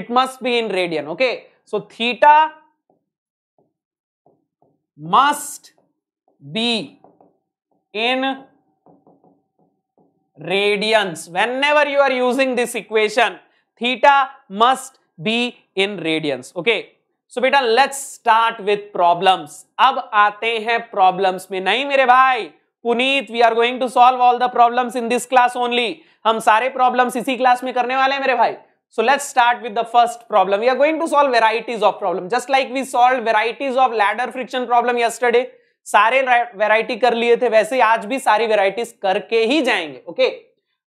it must be in radian okay so theta must be in radians whenever you are using this equation theta must be in radians okay so बेटा let's start with problems अब आते हैं problems में नहीं मेरे भाई Puneet we are going to solve all the problems in this class only हम सारे प्रॉब्लम इसी क्लास में करने वाले हैं मेरे भाई so let's start with the first problem we are going to solve varieties of problem just like we solve varieties of ladder friction problem yesterday सारे वेराइटी कर लिए थे वैसे ही आज भी सारी वेराइटीज करके ही जाएंगे okay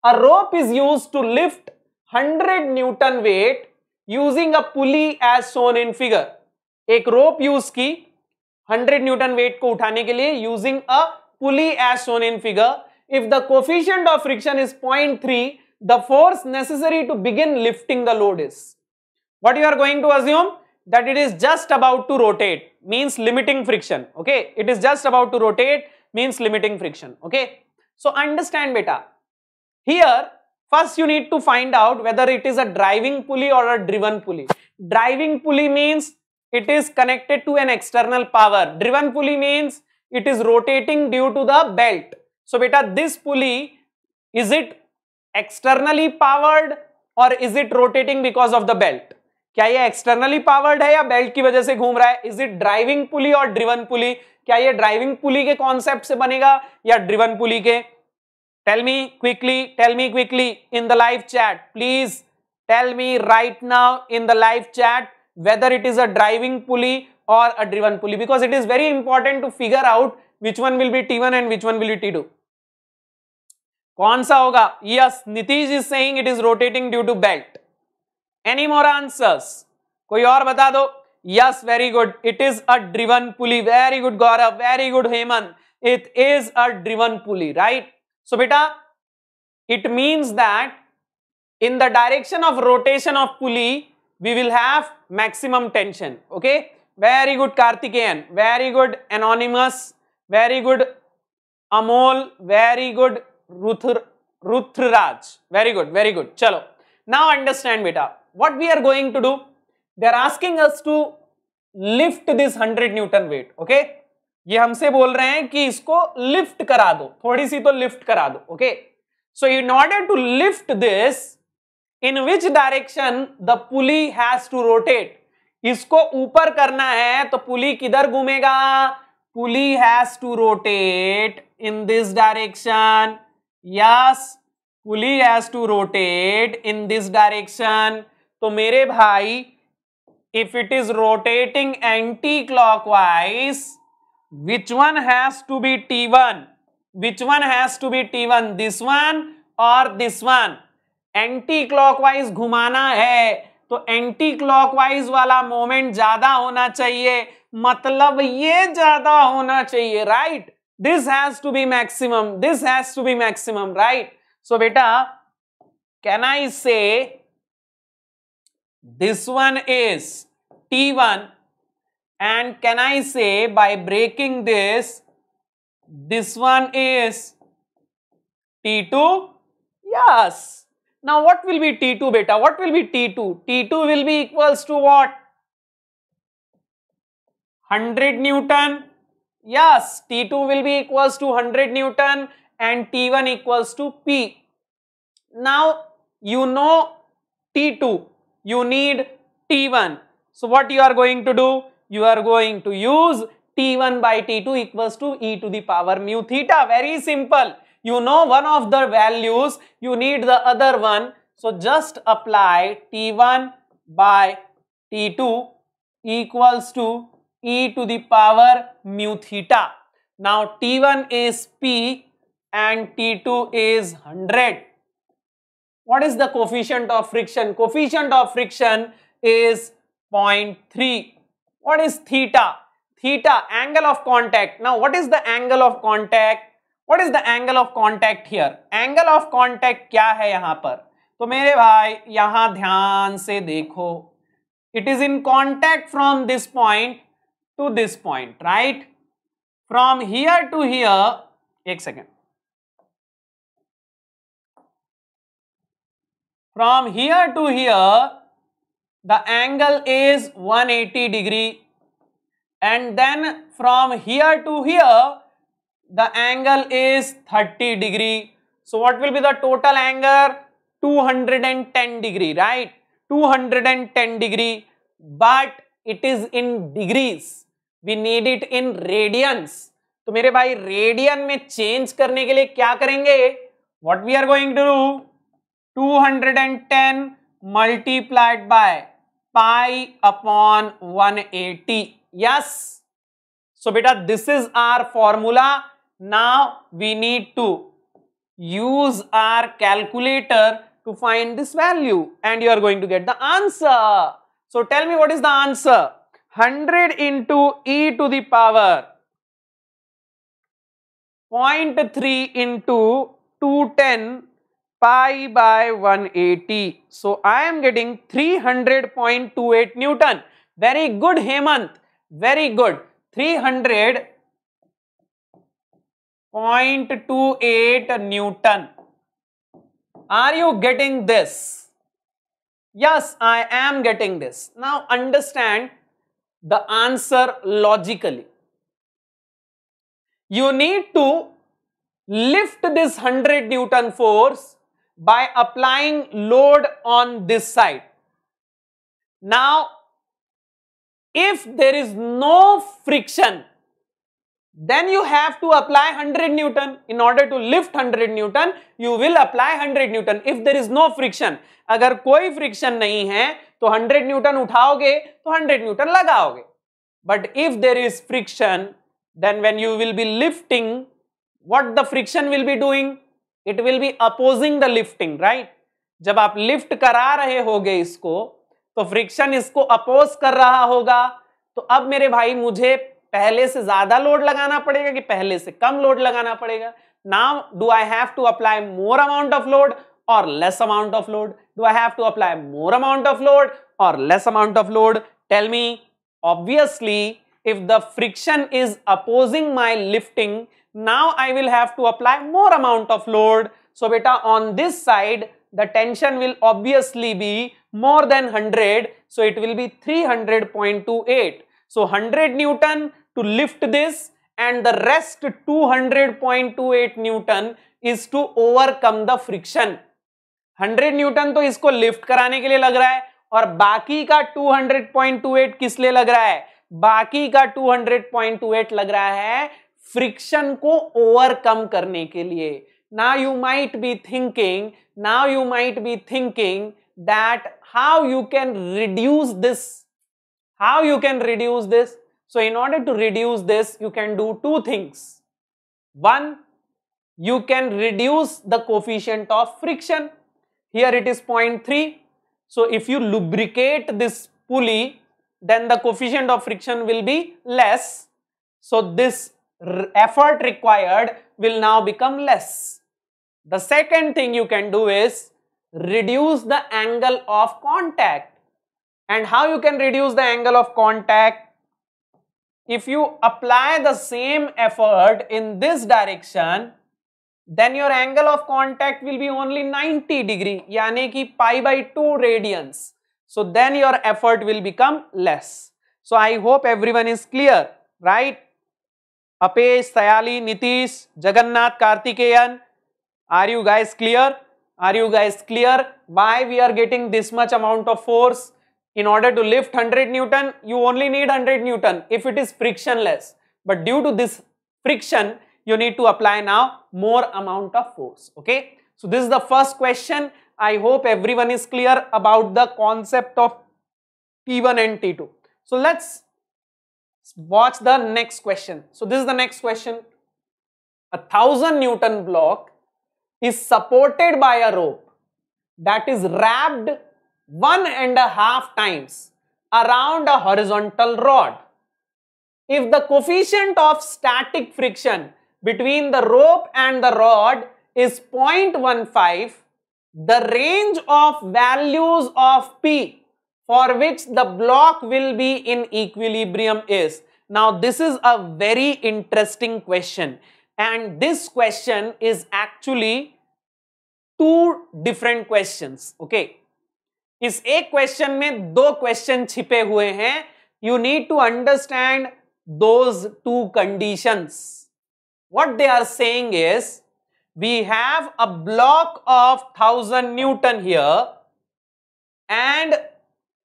a rope is use to lift hundred newton weight using a pulley as shown in figure एक रोप यूज की 100 न्यूटन वेट को उठाने के लिए using a pulley as shown in figure if the coefficient of friction is point three the force necessary to begin lifting the load is what you are going to assume that it is just about to rotate means limiting friction okay it is just about to rotate means limiting friction okay so understand beta here first you need to find out whether it is a driving pulley or a driven pulley driving pulley means it is connected to an external power driven pulley means it is rotating due to the belt so beta this pulley is it externally powered or is it rotating because of the belt क्या ये externally powered है या belt की वजह से घूम रहा है इज इट ड्राइविंग पुली और ड्रिवन पुली क्या ये ड्राइविंग पुली के कॉन्सेप्ट से बनेगा या ड्रिवन पुली के tell me quickly tell me quickly in the live chat please tell me right now in the live chat is a driving pulley और a driven pulley because it is very important to figure out which one will be T one and which one will be T two कौन सा होगा yes Nitish is saying it is rotating due to belt any more answers कोई और बता दो yes very good it is a driven pulley very good Gaurav very good Hemant it is a driven pulley right so बेटा it means that in the direction of rotation of pulley we will have maximum tension okay very good Karthikeyan very good anonymous very good Amol very good Ruth Ruthraraj very good very good चलो now understand बेटा what we are going to do they are asking us to lift this 100 newton weight okay ये हमसे बोल रहे हैं कि इसको lift करा दो थोड़ी सी तो लिफ्ट करा दो okay so in order to lift this in which direction the pulley has to rotate इसको ऊपर करना है तो पुली किधर घूमेगा pulley has to rotate in this direction yes pulley has to rotate in this direction तो मेरे भाई if it is rotating anticlockwise which one has to be T one which one has to be T one this one और this one anti clock wise घुमाना है तो anticlockwise वाला moment ज्यादा होना चाहिए मतलब ये ज्यादा होना चाहिए right this has to be maximum this has to be maximum right so बेटा कैन आई से This one is T1 and can I say by breaking this, this one is T2? Yes. Now what will be T2 beta? What will be T2? T2 will be equals to what? 100 Newton. Yes, T2 will be equals to 100 Newton and T1 equals to P. Now you know T2 you need T1. So what you are going to do? You are going to use T1 by T2 equals to e to the power mu theta. Very simple. You know one of the values, you need the other one. So just apply T1 by T2 equals to e to the power mu theta. Now T1 is P and T2 is 100. what is the coefficient of friction coefficient of friction is 0.3 what is theta theta angle of contact now what is the angle of contact what is the angle of contact here angle of contact kya hai yahan par तो मेरे भाई यहां ध्यान से देखो it is in contact from this point to this point right from here to here एक second from here to here the angle is 180 degree and then from here to here the angle is 30 degree so what will be the total angle 210 degree right 210 degree but it is in degrees we need it in radians तो मेरे भाई radian में change करने के लिए क्या करेंगे what we are going to do 210 multiplied by pi upon 180. Yes. So, beta, this is our formula. Now, we need to use our calculator to find this value and you are going to get the answer. So, tell me what is the answer? 100 into e to the power 0.3 into 210 pi by 180. So I am getting 300.28 Newton. Very good Hemant. Very good. 300.28 Newton. Are you getting this? Yes, I am getting this. Now understand the answer logically. You need to lift this 100 Newton force by applying load on this side. Now, if there is no friction, then you have to apply 100 Newton. In order to lift 100 Newton, you will apply 100 Newton if there is no friction. अगर कोई friction नहीं है, तो 100 Newton उठाओगे, तो 100 Newton लगाओगे. But if there is friction, then when you will be lifting, what the friction will be doing? It will be opposing the lifting right जब आप lift करा रहे होगे इसको तो फ्रिक्शन इसको अपोज कर रहा होगा तो अब मेरे भाई मुझे पहले से ज्यादा लोड लगाना पड़ेगा कि पहले से कम लोड लगाना पड़ेगा now do I have to apply more amount of load और less amount of load do I have to apply more amount of load और less amount of load tell me obviously if the friction is opposing my lifting Now I will have to apply more amount of load. So beta on this side the tension will obviously be more than 100. So it will be 300.28. So 100 Newton to lift this and the rest 200.28 Newton is to overcome the friction. 100 Newton to इसको lift कराने के लिए लग रहा है और बाकी का 200.28 किस लिए लग रहा है बाकी का 200.28 लग रहा है फ्रिक्शन को ओवरकम करने के लिए ना you might be thinking now you might be thinking that how you can reduce this how you can reduce this so in order to reduce this you can do two things one you can reduce the coefficient of friction here it is point three so if you lubricate this pulley then the coefficient of friction will be less so this effort required will now become less. The second thing you can do is reduce the angle of contact. And how you can reduce the angle of contact? If you apply the same effort in this direction, then your angle of contact will be only 90 degree, yani ki pi by 2 radians. So then your effort will become less. So I hope everyone is clear, right? Apesh, Sayali, Nitish, Jagannath, Kartikeyan. Are you guys clear? Are you guys clear? Why we are getting this much amount of force? In order to lift 100 Newton, you only need 100 Newton if it is frictionless. But due to this friction, you need to apply now more amount of force. Okay. So this is the first question. I hope everyone is clear about the concept of T1 and T2. So let's Watch the next question. So this is the next question. A thousand Newton block is supported by a rope that is wrapped one and a half times around a horizontal rod. If the coefficient of static friction between the rope and the rod is 0.15, the range of values of P for which the block will be in equilibrium is. Now this is a very interesting question and this question is actually two different questions. Okay. is a question में दो question छिपे हुए हैं You need to understand those two conditions. What they are saying is we have a block of 1000 Newton here and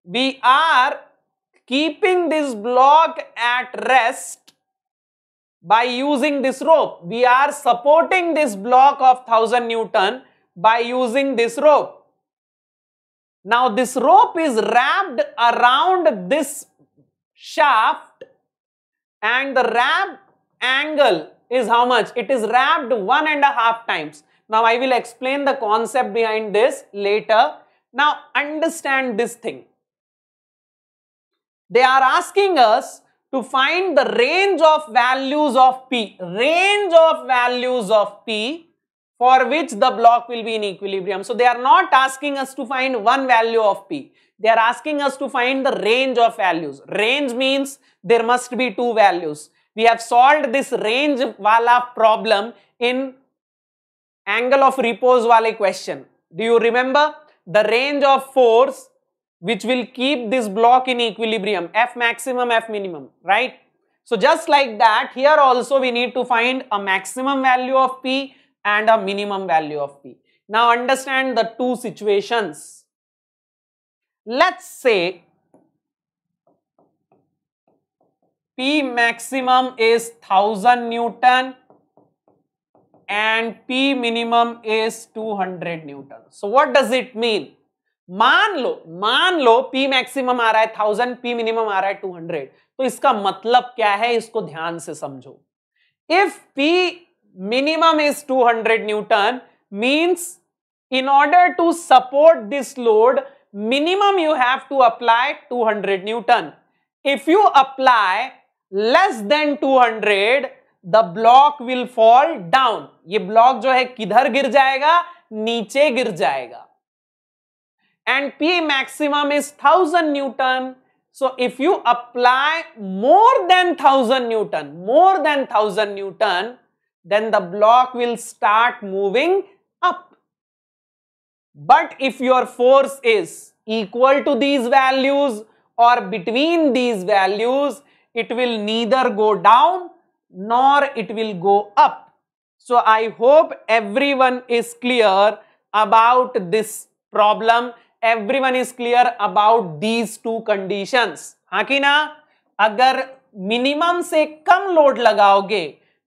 we are keeping this block at rest by using this rope. We are supporting this block of 1000 Newton by using this rope. Now this rope is wrapped around this shaft and the wrap angle is how much? It is wrapped one and a half times. Now I will explain the concept behind this later. Now understand this thing. They are asking us to find the range of values of P, range of values of P for which the block will be in equilibrium. So they are not asking us to find one value of P. They are asking us to find the range of values. Range means there must be two values. We have solved this range wala problem in angle of repose wale question. Do you remember? The range of force which will keep this block in equilibrium F maximum, F minimum, right? So just like that, here also we need to find a maximum value of P and a minimum value of P. Now understand the two situations. Let's say P maximum is 1000 Newton and P minimum is 200 Newton. So what does it mean? मान लो मान लो P maximum आ रहा है thousand P minimum आ रहा है two hundred तो इसका मतलब क्या है इसको ध्यान से समझो if P minimum is two hundred newton means to support this load minimum you have to apply two hundred newton if you apply less than two hundred the block will fall down ये block जो है किधर गिर जाएगा नीचे गिर जाएगा and P maximum is 1000 Newton. So if you apply more than 1000 Newton, more than 1000 Newton, then the block will start moving up. But if your force is equal to these values or between these values, it will neither go down nor it will go up. So I hope everyone is clear about this problem everyone is clear about these two condition हा कि ना अगर minimum से कम load लगाओगे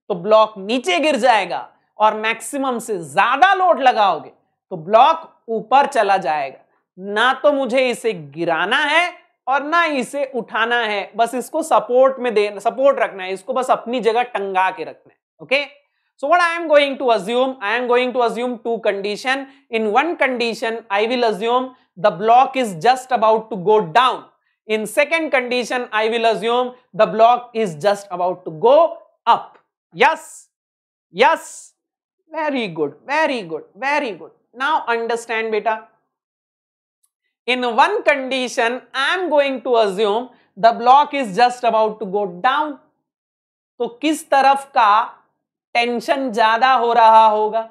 तो block नीचे गिर जाएगा और मैक्सिमम से ज्यादा लोड लगाओगे तो ब्लॉक ऊपर चला जाएगा ना तो मुझे इसे गिराना है और ना इसे उठाना है बस इसको सपोर्ट में देना सपोर्ट रखना है इसको बस अपनी जगह टंगा के रखना है okay so what I am going to assume I am going to assume two condition in one condition I will assume the block is just about to go down. In second condition, I will assume the block is just about to go up. Yes, yes, very good, very good, very good. Now understand beta. In one condition, I am going to assume the block is just about to go down. तो किस तरफ का tension ज्यादा हो रहा होगा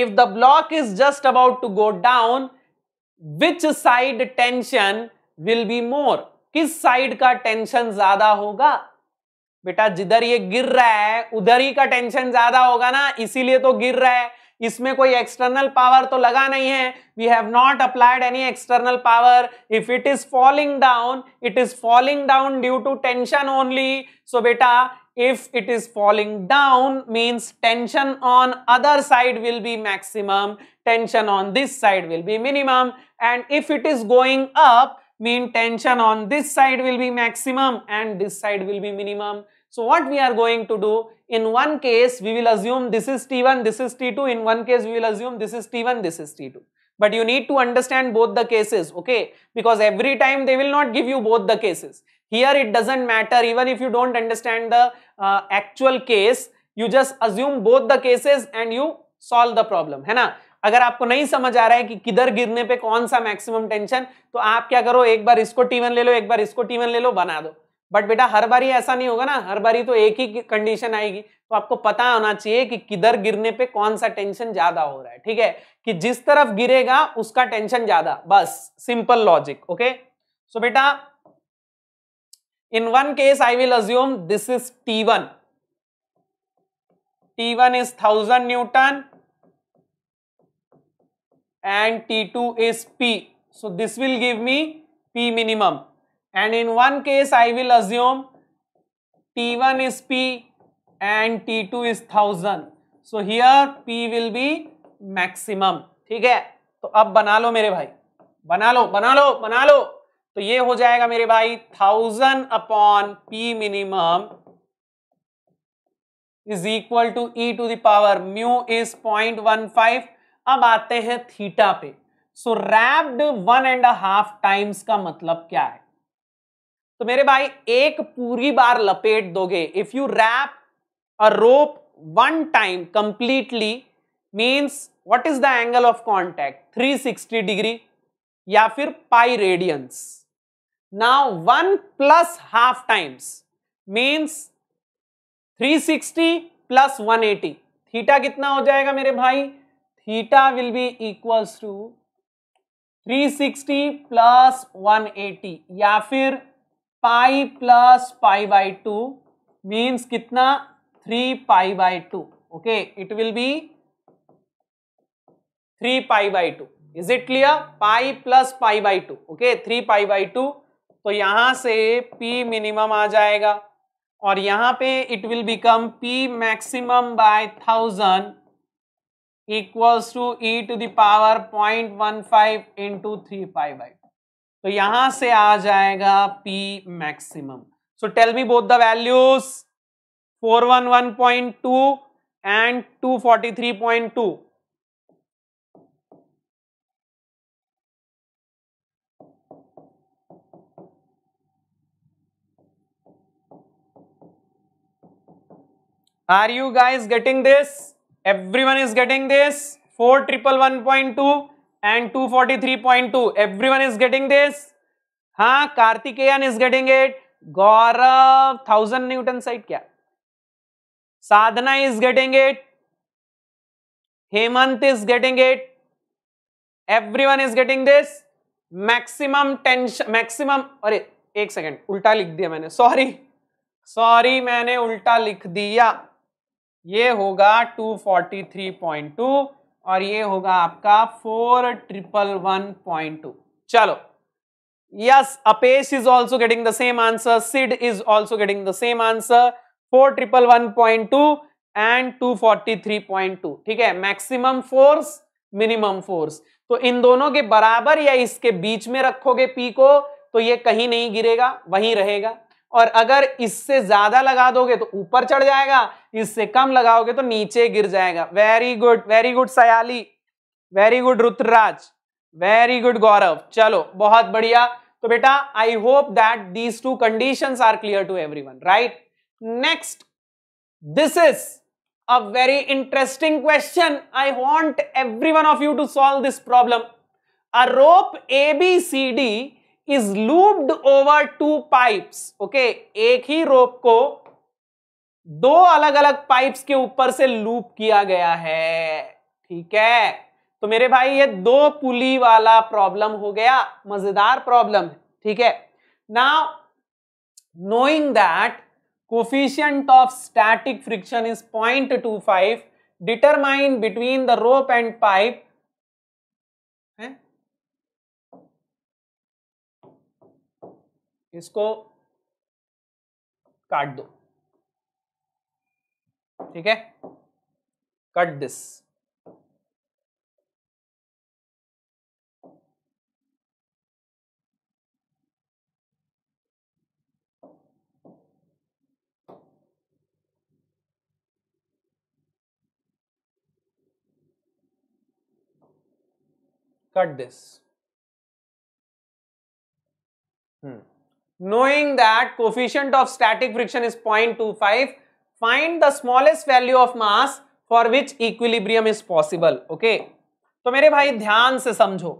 if the block is just about to go down which side tension will be more किस side का टेंशन ज्यादा होगा बेटा जिधर ये गिर रहा है उधर ही का टेंशन ज्यादा होगा ना इसीलिए तो गिर रहा है इसमें कोई एक्सटर्नल पावर तो लगा नहीं है we have not applied any external power if it is falling down it is falling down due to tension only so बेटा If it is falling down means tension on other side will be maximum, tension on this side will be minimum and if it is going up mean tension on this side will be maximum and this side will be minimum. So what we are going to do, in one case we will assume this is T1, this is T2, in one case we will assume this is T1, this is T2. But you need to understand both the cases, okay? Because every time they will not give you both the cases. here it doesn't matter even if you don't understand the uh, actual case you just assume both the cases and you solve the problem है ना अगर आपको नहीं समझ आ रहा है कि किधर गिरने पे कौन सा मैक्सिमम टेंशन तो आप क्या करो एक बार इसको टीवन ले लो एक बार इसको टीवन ले लो बना दो बट बेटा हर बारी ऐसा नहीं होगा ना हर बारी तो एक ही कंडीशन आएगी तो आपको पता होना चाहिए कि किधर गिरने पे कौन सा टेंशन ज्यादा हो रहा है ठीक है कि जिस तरफ गिरेगा उसका टेंशन ज्यादा बस सिंपल लॉजिक ओके सो बेटा in one case i will assume this is t1 t1 is 1000 newton and t2 is p so this will give me p minimum and in one case i will assume t1 is p and t2 is 1000 so here p will be maximum ठीक है तो अब बना लो मेरे भाई बना लो बना लो बना लो तो ये हो जाएगा मेरे भाई thousand upon P minimum is equal to e to the power mu is point one five अब आते हैं थीटा पे so wrapped one and half times का मतलब क्या है तो मेरे भाई एक पूरी बार लपेट दोगे if you wrap a rope one time completely means what is the angle of contact 360 degree या फिर pi radians Now 1 plus half times means 360 plus 180. Theta कितना हो जाएगा मेरे भाई theta will be equals to 360 plus 180 या फिर pi plus pi by two means कितना three pi by two okay it will be three pi by two is it clear pi plus pi by two okay three pi by two तो यहां से P minimum आ जाएगा और यहां पे it will become P maximum by thousand equals to e to the power point one five into three five by तो यहां से आ जाएगा P maximum so tell me both the values four one one point two and two forty three point two are you guys getting this everyone is getting this four triple one point two and two forty three point two everyone is getting this हाँ Karthikeyan is getting it Gaurav thousand newton side क्या Sadhana is getting it Hemant is getting it everyone is getting this maximum tension maximum अरे एक second उल्टा लिख दिया मैंने sorry sorry मैंने उल्टा लिख दिया ये होगा 243.2 और ये होगा आपका four triple one point two चलो yes Apesh is also getting the same answer Sid is also getting the same answer four triple one point two and two forty three point two ठीक है मैक्सिमम फोर्स मिनिमम फोर्स तो इन दोनों के बराबर या इसके बीच में रखोगे पी को तो ये कहीं नहीं गिरेगा वहीं रहेगा और अगर इससे ज्यादा लगा दोगे तो ऊपर चढ़ जाएगा इससे कम लगाओगे तो नीचे गिर जाएगा very good very good Sayali very good Rutraj very good Gaurav चलो बहुत बढ़िया तो बेटा I hope that these two condition are clear to everyone right next this is a very interesting question I want every of you to solve this problem a rope A B C D is looped over two pipes okay एक ही रोप को दो अलग अलग pipes के ऊपर से loop किया गया है ठीक है तो मेरे भाई ये दो पुली वाला प्रॉब्लम हो गया मजेदार प्रॉब्लम है ठीक है now coefficient of static friction is point two 0.25 determine between the rope and pipe इसको काट दो ठीक है cut this cut this knowing that coefficient of static friction is 0.25 find the smallest value of mass for which equilibrium is possible okay तो मेरे भाई ध्यान से समझो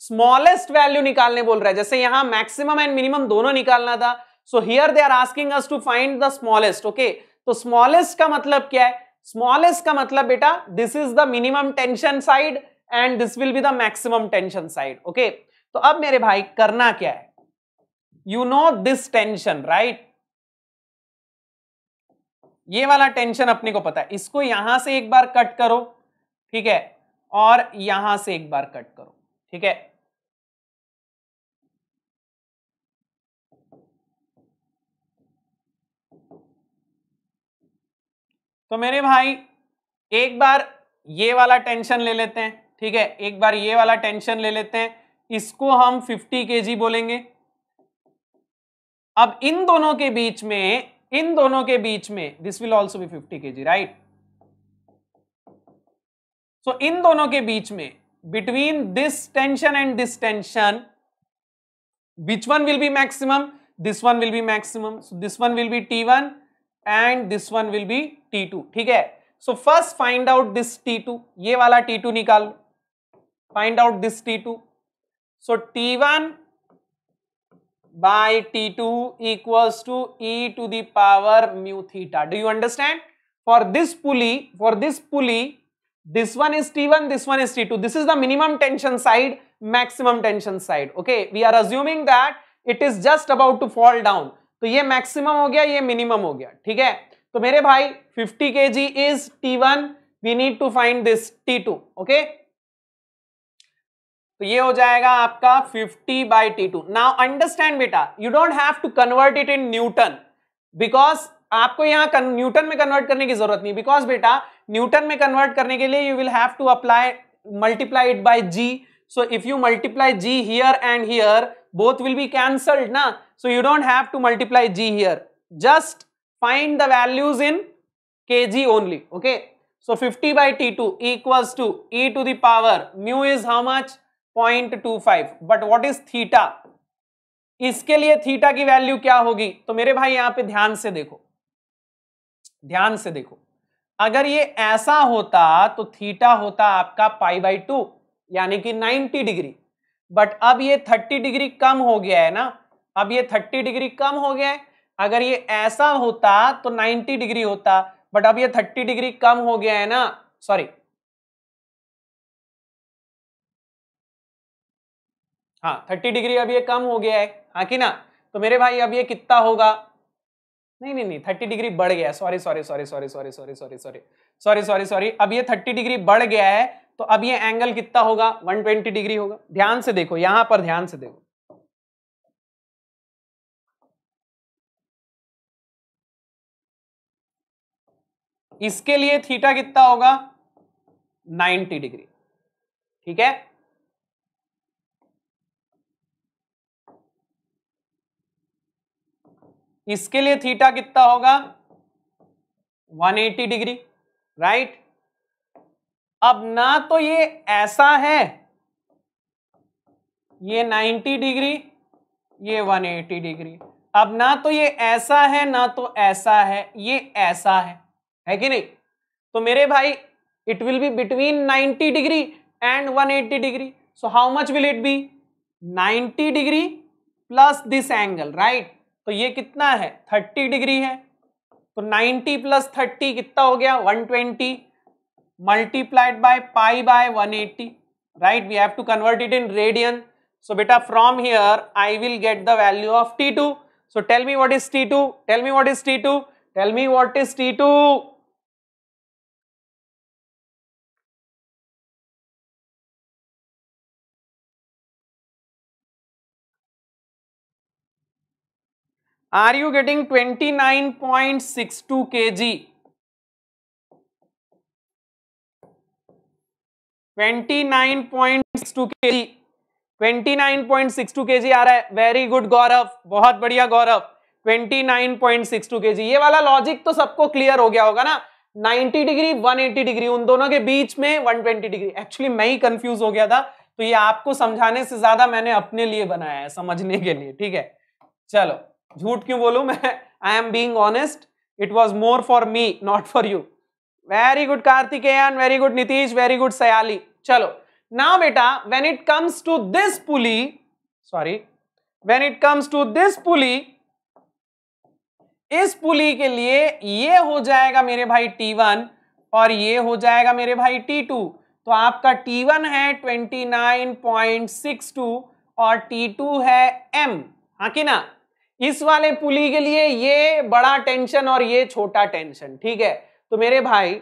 स्मॉलेस्ट वैल्यू निकालने बोल रहा है जैसे यहां मैक्सिमम एंड मिनिमम दोनों निकालना था so here they are asking us to find the smallest okay तो स्मॉलेस्ट का मतलब क्या है स्मॉलेस्ट का मतलब बेटा this is the minimum tension side and this will be the maximum tension side okay तो अब मेरे भाई करना क्या है you know this tension right ये वाला टेंशन अपने को पता है इसको यहां से एक बार कट करो ठीक है और यहां से एक बार कट करो ठीक है तो मेरे भाई एक बार ये वाला टेंशन ले लेते हैं ठीक है एक बार ये वाला टेंशन ले लेते हैं इसको हम 50 के बोलेंगे अब इन दोनों के बीच में इन दोनों के बीच में this will also be fifty के राइट सो इन दोनों के बीच में between this tension and this tension which one will be maximum this one will be maximum so this one will be T one and this one will be T two ठीक है so first find out this T two ये वाला T two निकाल find out this T two so T one by T2 equals to e to the power mu theta. Do you understand? For this pulley, for this pulley, this one is T1, this one is T2. This is the minimum tension side, maximum tension side. Okay, we are assuming that it is just about to fall down. तो ये maximum हो गया ये minimum हो गया ठीक है So, mere bhai, 50 kg is T1 we need to find this T2 okay तो ये हो जाएगा आपका 50 by T two now understand बेटा you don't have to convert it in newton because आपको यहां न्यूटन में कन्वर्ट करने की जरूरत नहीं बिकॉज बेटा न्यूटन में कन्वर्ट करने के लिए you will have to apply multiply it by G so if you multiply G here and here both will be cancelled ना so you don't have to multiply G here just find the values in K G only okay so fifty by T two equals to e to the power mu is how much point two five but what is theta इसके लिए theta की value क्या होगी तो मेरे भाई यहां पे ध्यान से देखो ध्यान से देखो अगर ये ऐसा होता तो थीटा होता आपका पाई बाई टू यानी कि 90 डिग्री बट अब ये 30 डिग्री कम हो गया है ना अब ये 30 डिग्री कम हो गया है अगर ये ऐसा होता तो 90 डिग्री होता बट अब ये 30 डिग्री कम हो गया है ना सॉरी हाँ थर्टी डिग्री अब ये कम हो गया है हाँ कि ना तो मेरे भाई अब ये कितना होगा नहीं नहीं नहीं थर्टी डिग्री बढ़ गया sorry sorry sorry sorry sorry sorry sorry sorry sorry sorry sorry अब ये थर्टी डिग्री बढ़ गया है तो अब ये एंगल कितना होगा वन ट्वेंटी डिग्री होगा ध्यान से देखो यहां पर ध्यान से देखो इसके लिए थीटा कितना होगा नाइन्टी डिग्री ठीक है इसके लिए थीटा कितना होगा 180 डिग्री राइट अब ना तो ये ऐसा है ये 90 डिग्री ये 180 डिग्री अब ना तो ये ऐसा है ना तो ऐसा है ये ऐसा है है कि नहीं तो मेरे भाई it will be between 90 degree and 180 degree so how much will it be 90 degree plus this angle right तो ये कितना है थर्टी डिग्री है तो नाइनटी प्लस थर्टी कितना हो गया one twenty multiplied by pi by 180 eighty right we have to convert it in radian so बेटा from here I will get the value of T two so tell me what is T two tell me what is T two tell me what is T two are you getting 29.62 kg 29.62 kg 29.62 kg आ रहा है very good गौरव बहुत बढ़िया गौरव 29.62 kg ये वाला logic तो सबको clear हो गया होगा ना 90 डिग्री 180 डिग्री उन दोनों के बीच में 120 डिग्री एक्चुअली मैं ही कंफ्यूज हो गया था तो ये आपको समझाने से ज्यादा मैंने अपने लिए बनाया है समझने के लिए ठीक है चलो झूठ क्यों बोलू मैं I am being honest it was more for me not for you very good Karthikeyan very good Nitish very good Sayali चलो ना बेटा when it comes to this pulley sorry when it comes to this pulley इस pulley के लिए ये हो जाएगा मेरे भाई T1 और ये हो जाएगा मेरे भाई T2 तो आपका T1 है 29.62 और T2 है M हाँ कि ना इस वाले पुली के लिए ये बड़ा टेंशन और ये छोटा टेंशन ठीक है तो मेरे भाई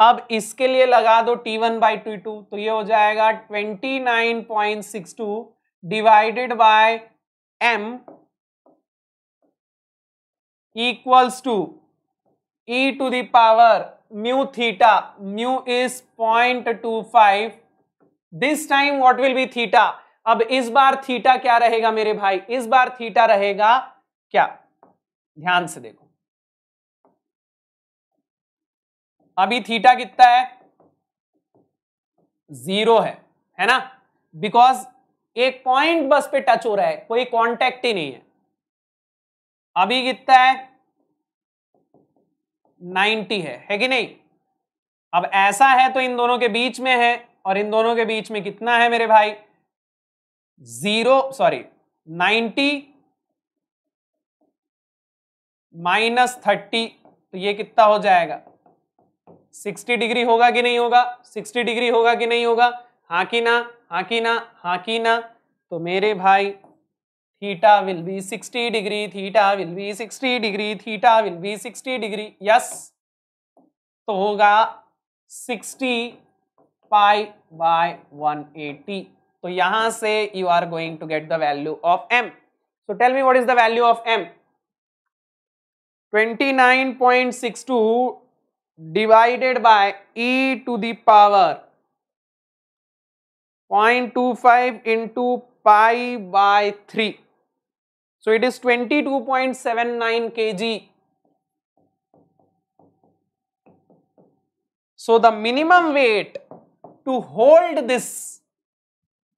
अब इसके लिए लगा दो T1 one by T to तो ये हो जाएगा 29.62 divided by M equals to e to the power mu theta mu is point two five this time what will be theta अब इस बार थीटा क्या रहेगा मेरे भाई इस बार थीटा रहेगा क्या ध्यान से देखो अभी थीटा कितना है जीरो है है ना बिकॉज एक पॉइंट बस पे टच हो रहा है कोई कांटेक्ट ही नहीं है अभी कितना है 90 है है कि नहीं अब ऐसा है तो इन दोनों के बीच में है और इन दोनों के बीच में कितना है मेरे भाई जीरो सॉरी 90 माइनस थर्टी तो ये कितना हो जाएगा सिक्सटी डिग्री होगा कि नहीं होगा सिक्सटी डिग्री होगा कि नहीं होगा हाँ की ना हाँ की ना हाँ की ना तो मेरे भाई theta will be sixty degree theta will be sixty degree theta will be sixty degree yes तो होगा सिक्सटी पाई बाय एटी तो यहां से you are going to get the value of M so tell me what is the value of M 29.62 divided by e to the power 0.25 into pi by 3. So it is 22.79 kg. So the minimum weight to hold this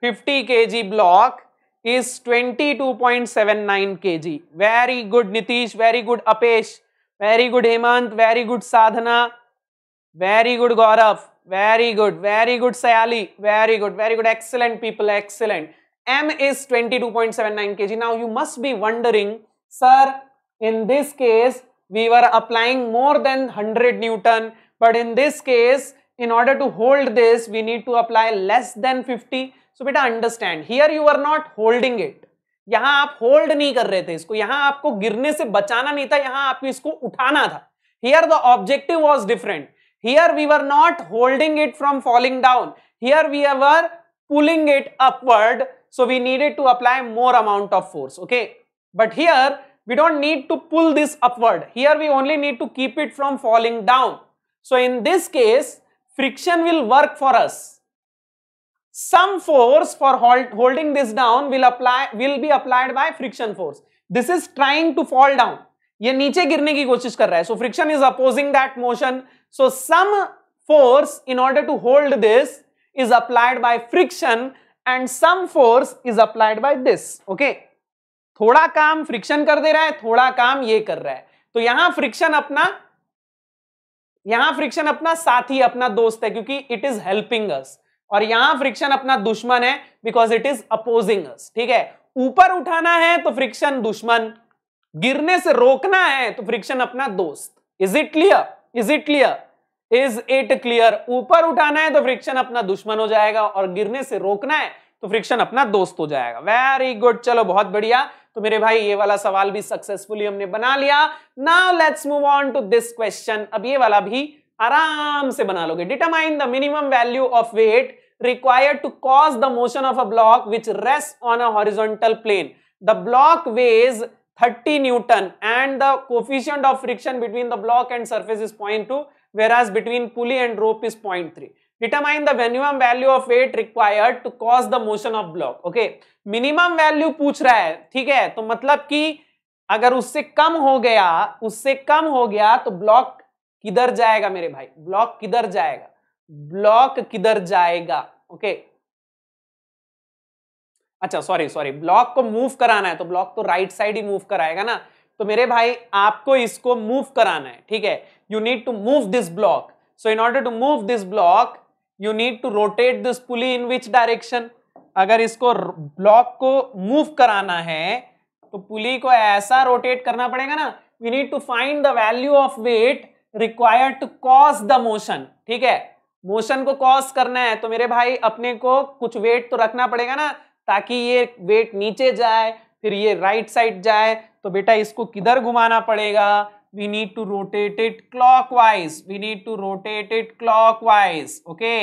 50 kg block is 22.79 kg. Very good Nitish, very good Apesh, very good Hemant, very good Sadhana, very good Gaurav, very good, very good Sayali, very good, very good, excellent people, excellent. M is 22.79 kg. Now you must be wondering, sir, in this case, we were applying more than 100 Newton, but in this case, in order to hold this, we need to apply less than 50. So बेटा understand here you are not holding it यहां आप hold नहीं कर रहे थे इसको यहां आपको गिरने से बचाना नहीं था यहां आपको इसको उठाना था here the objective was different here we are not holding it from falling down here we are pulling it upward so we needed to apply more amount of force okay but here we don't need to pull this upward here we only need to keep it from falling down so in this case friction will work for us some force for hold, holding this down will apply will be applied by friction force this is trying to fall down ये नीचे गिरने की कोशिश कर रहा है so friction is opposing that motion so some force in order to hold this is applied by friction and some force is applied by this okay थोड़ा काम फ्रिक्शन कर दे रहा है थोड़ा काम ये कर रहा है तो यहां फ्रिक्शन अपना यहां फ्रिक्शन अपना साथी अपना दोस्त है क्योंकि इट इज हेल्पिंग अस और यहां फ्रिक्शन अपना दुश्मन है बिकॉज इट इज अपोजिंग ठीक है ऊपर उठाना है तो फ्रिक्शन दुश्मन गिरने से रोकना है तो फ्रिक्शन अपना दोस्त is it clear is it clear is it clear ऊपर उठाना है तो फ्रिक्शन अपना दुश्मन हो जाएगा और गिरने से रोकना है तो फ्रिक्शन अपना दोस्त हो जाएगा वेरी गुड चलो बहुत बढ़िया तो मेरे भाई ये वाला सवाल भी सक्सेसफुली हमने बना लिया now let's move on to this question अब ये वाला भी आराम से बना लोगे determine the minimum value of weight required to cause the motion of a block which rests on a horizontal plane. The block weighs 30 Newton and the coefficient of friction between the block and surface is 0.2 whereas between pulley and rope is 0.3. Determine the minimum value of weight required to cause the motion of block. Okay, minimum value पूछ रहा है ठीक है तो मतलब कि अगर उससे कम हो गया उससे कम हो गया तो ब्लॉक किधर जाएगा मेरे भाई ब्लॉक किधर जाएगा ब्लॉक किधर जाएगा ओके अच्छा सॉरी सॉरी ब्लॉक को मूव कराना है तो ब्लॉक तो राइट साइड ही मूव कराएगा ना तो मेरे भाई आपको इसको मूव कराना है ठीक है you need to move this block so in order to move this block you need to rotate this pulley in which direction अगर इसको ब्लॉक को मूव कराना है तो पुली को ऐसा रोटेट करना पड़ेगा ना we need to find the value of weight required to cause the motion ठीक है मोशन को कॉज करना है तो मेरे भाई अपने को कुछ वेट तो रखना पड़ेगा ना ताकि ये वेट नीचे जाए फिर ये राइट right साइड जाए तो बेटा इसको किधर घुमाना पड़ेगा we need to rotate it clockwise we need to rotate it clockwise okay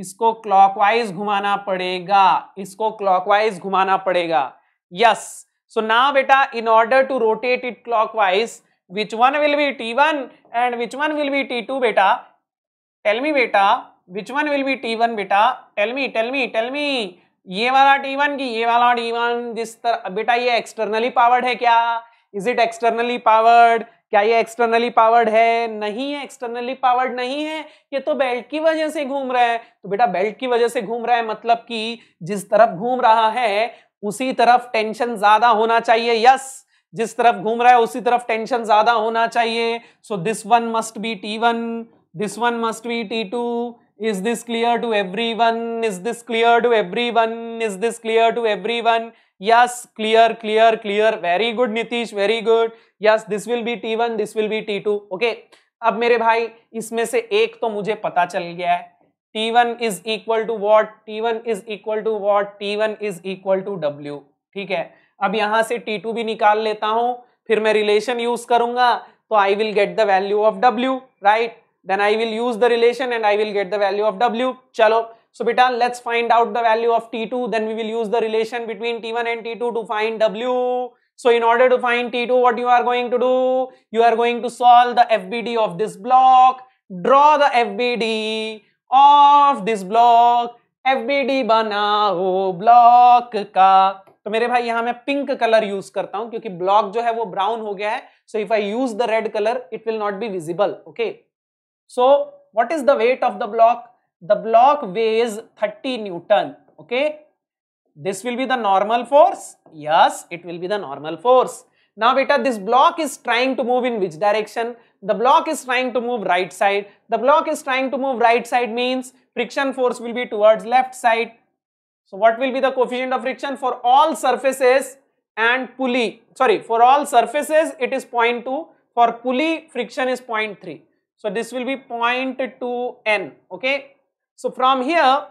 इसको क्लॉक वाइज घुमाना पड़ेगा इसको क्लॉक वाइज घुमाना पड़ेगा यस सो ना बेटा in order to rotate it clockwise which one will be T one and which one will be T two बेटा tell me बेटा which one will be T one बेटा tell me tell me tell me ये वाला T one की ये वाला T one जिस तरह बेटा ये एक्सटर्नली पावर्ड है क्या इज इट एक्सटर्नली पावर्ड क्या ये एक्सटर्नली पावर्ड है नहीं है एक्सटर्नली पावर्ड नहीं है ये तो बेल्ट की वजह से घूम रहा है तो बेटा बेल्ट की वजह से घूम रहा है मतलब कि जिस तरफ घूम रहा है उसी तरफ टेंशन ज्यादा होना चाहिए यस जिस तरफ घूम रहा है उसी तरफ टेंशन ज्यादा होना चाहिए so this one must be T one this one must be T2. Is this clear to everyone? Is this clear to everyone? Is this clear to everyone? Yes, clear, clear, clear. Very good, Nitish. Very good. Yes, this will be T1. This will be T2. Okay. अब मेरे भाई इसमें से एक तो मुझे पता चल गया है T1 is equal to what? T1 is equal to what? T1 is equal to W. Equal to W ठीक है अब यहां से T2 भी निकाल लेता हूं फिर मैं रिलेशन यूज करूंगा तो I will get the value of W right then I will use the relation and I will get the value of W. Chalo. So beta, let's find out the value of T2. Then we will use the relation between T1 and T2 to find W. So in order to find T2, what you are going to do? You are going to solve the FBD of this block. Draw the FBD of this block. FBD banao block ka तो मेरे भाई यहां मैं pink colour use करता हूं क्योंकि block जो है वो ब्राउन हो गया है so if I use the red colour it will not be visible okay So what is the weight of the block? The block weighs 30 Newton. Okay. This will be the normal force. Yes, it will be the normal force. Now beta, this block is trying to move in which direction? The block is trying to move right side. The block is trying to move right side means friction force will be towards left side. So what will be the coefficient of friction for all surfaces and pulley? Sorry, for all surfaces it is 0.2. For pulley friction is 0.3. So this will be 0.2 n. Okay. So from here,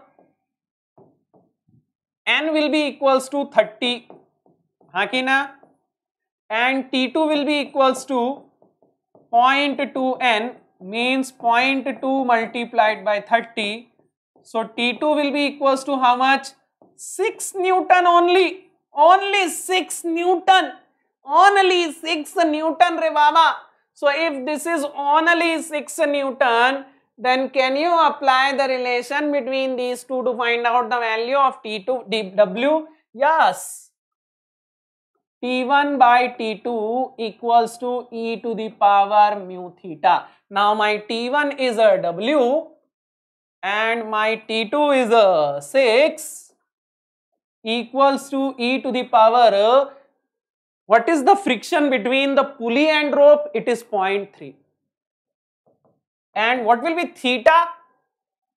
n will be equals to 30. Hakina and T2 will be equals to 0.2 n means 0.2 multiplied by 30. So T2 will be equals to how much? 6 Newton only. Only 6 Newton. Only 6 Newton re baba. So if this is only 6 Newton, then can you apply the relation between these two to find out the value of T2, DW? Yes. T1 by T2 equals to e to the power mu theta. Now my T1 is a W and my T2 is a 6 equals to e to the power what is the friction between the pulley and rope it is 0.3 and what will be theta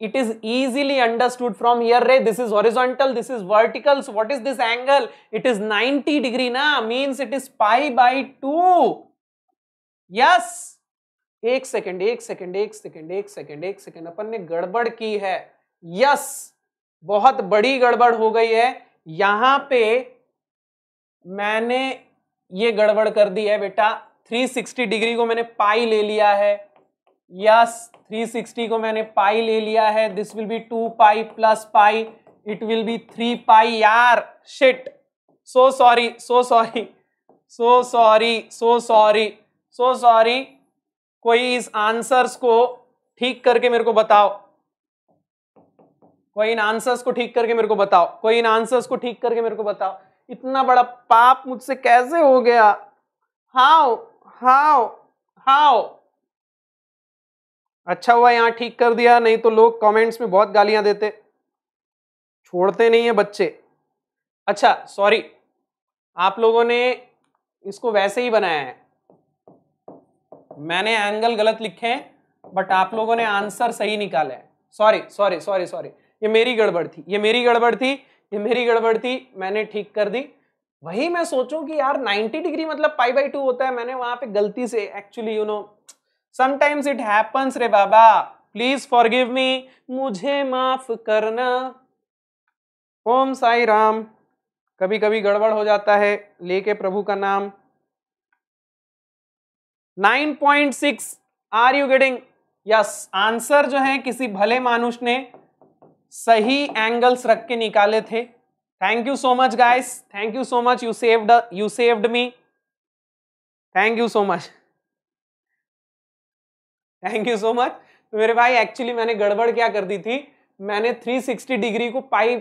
it is easily understood from here ray this is horizontal this is vertical so what is this angle it is 90 degree na means it is pi by 2 yes एक second एक second एक second एक second एक second अपन ने गड़बड़ की है यस बहुत बड़ी गड़बड़ हो गई है यहां पे मैंने ये गड़बड़ कर दी है बेटा 360 डिग्री को मैंने पाई ले लिया है यस 360 को मैंने पाई ले लिया है this will be two pi plus pi it will be three pi यार shit so sorry so sorry so sorry so sorry so sorry कोई इस आंसर्स को ठीक करके मेरे को बताओ कोई इन आंसर्स को ठीक करके मेरे को बताओ कोई इन आंसर्स को ठीक करके मेरे को बताओ इतना बड़ा पाप मुझसे कैसे हो गया हाओ हाओ हाओ अच्छा हुआ यहां ठीक कर दिया नहीं तो लोग कमेंट्स में बहुत गालियां देते छोड़ते नहीं है बच्चे अच्छा सॉरी आप लोगों ने इसको वैसे ही बनाया है मैंने एंगल गलत लिखे हैं बट आप लोगों ने आंसर सही निकाला है सॉरी सॉरी सॉरी सॉरी ये मेरी गड़बड़ थी ये मेरी गड़बड़ थी ये मेरी गड़बड़ थी मैंने ठीक कर दी वही मैं सोचूं कि यार 90 डिग्री मतलब पाई बाई टू होता है मैंने वहां पे गलती से actually you know sometimes it happens रे बाबा प्लीज फॉरगिव मी मुझे माफ करना ओम साई राम कभी कभी गड़बड़ हो जाता है लेके प्रभु का नाम 9.6 are you getting yes answer जो है किसी भले मानुष ने सही एंगल्स रख के निकाले थे thank you so much guys thank you so much you saved you saved me thank you so much thank you so much तो मेरे भाई एक्चुअली मैंने गड़बड़ क्या कर दी थी मैंने 360 डिग्री को पाई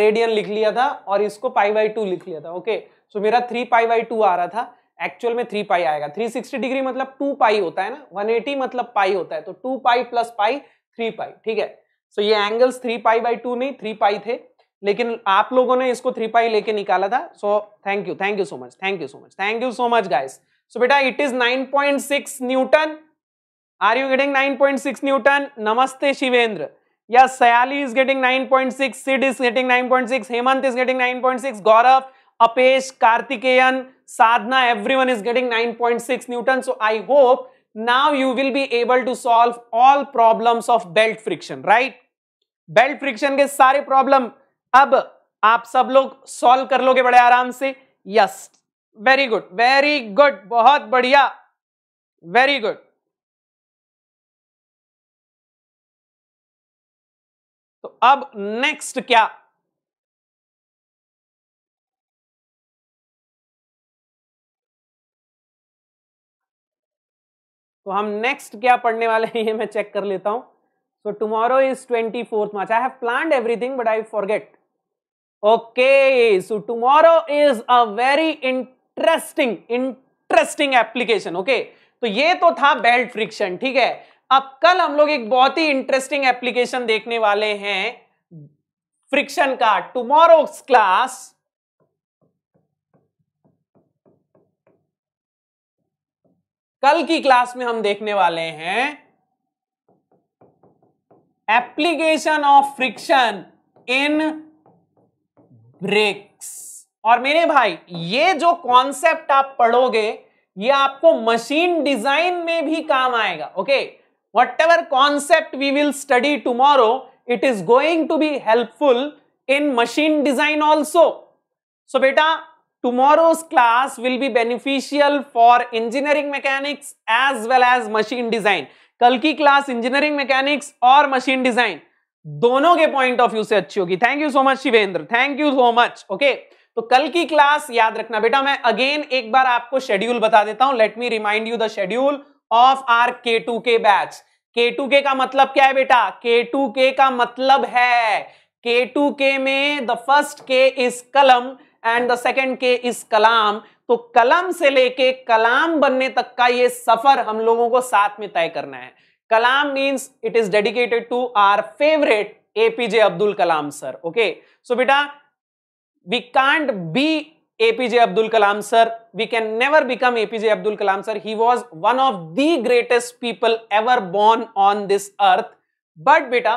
रेडियन लिख लिया था और इसको पाई बाई टू लिख लिया था ओके सो मेरा थ्री पाई बाई टू आ रहा था एक्चुअल में थ्री पाई आएगा थ्री सिक्सटी डिग्री मतलब टू पाई होता है ना वन एटी मतलब पाई होता है तो two pi plus pi three pi ठीक है सो ये angles three pi by two नहीं थ्री पाई थे लेकिन आप लोगों ने इसको थ्री पाई लेके निकाला था so thank you thank you so much thank you so much thank you so much guys so बेटा it is 9.6 newton are you getting 9.6 newton नमस्ते शिवेंद्र या Sayali is getting 9.6 Sid is getting 9.6 Hemant is getting 9.6 Gaurav Apesh Karthikeyan Sadhana everyone is getting 9.6 newton so I hope now you will be able to solve all problems of belt friction right belt friction के सारे problem अब आप सब लोग solve कर लोगे बड़े आराम से yes very good very good बहुत बढ़िया वेरी गुड तो अब नेक्स्ट क्या तो हम नेक्स्ट क्या पढ़ने वाले हैं ये मैं चेक कर लेता हूं So tomorrow is 24th March. I have planned everything but I forget. Okay, so tomorrow is a very interesting, interesting application. Okay, तो ये तो था बेल्ट फ्रिक्शन ठीक है अब कल हम लोग एक बहुत ही इंटरेस्टिंग एप्लीकेशन देखने वाले हैं फ्रिक्शन का टुमारो क्लास कल की क्लास में हम देखने वाले हैं application of friction in brakes और मेरे भाई ये जो कॉन्सेप्ट आप पढ़ोगे ये आपको मशीन डिजाइन में भी काम आएगा okay whatever concept we will study tomorrow it is going to be helpful in machine design also so बेटा tomorrow's class will be beneficial for engineering mechanics as well as machine design कल की class engineering mechanics और machine design दोनों के point of view से अच्छी होगी thank you so much Shivendra thank you so much okay तो कल की क्लास याद रखना बेटा मैं अगेन एक बार आपको शेड्यूल बता देता हूं let me remind you the schedule of our K two K batch K two K का मतलब क्या है बेटा के टू के का मतलब है के टू के में the first K is kalam and the second K is Kalam तो कलम से लेके कलाम बनने तक का ये सफर हम लोगों को साथ में तय करना है Kalam means it is dedicated to our favourite APJ Abdul Kalam sir okay so बेटा we can't be APJ Abdul Kalam sir we can never become APJ Abdul Kalam sir he was one of the greatest people ever born on this earth but बेटा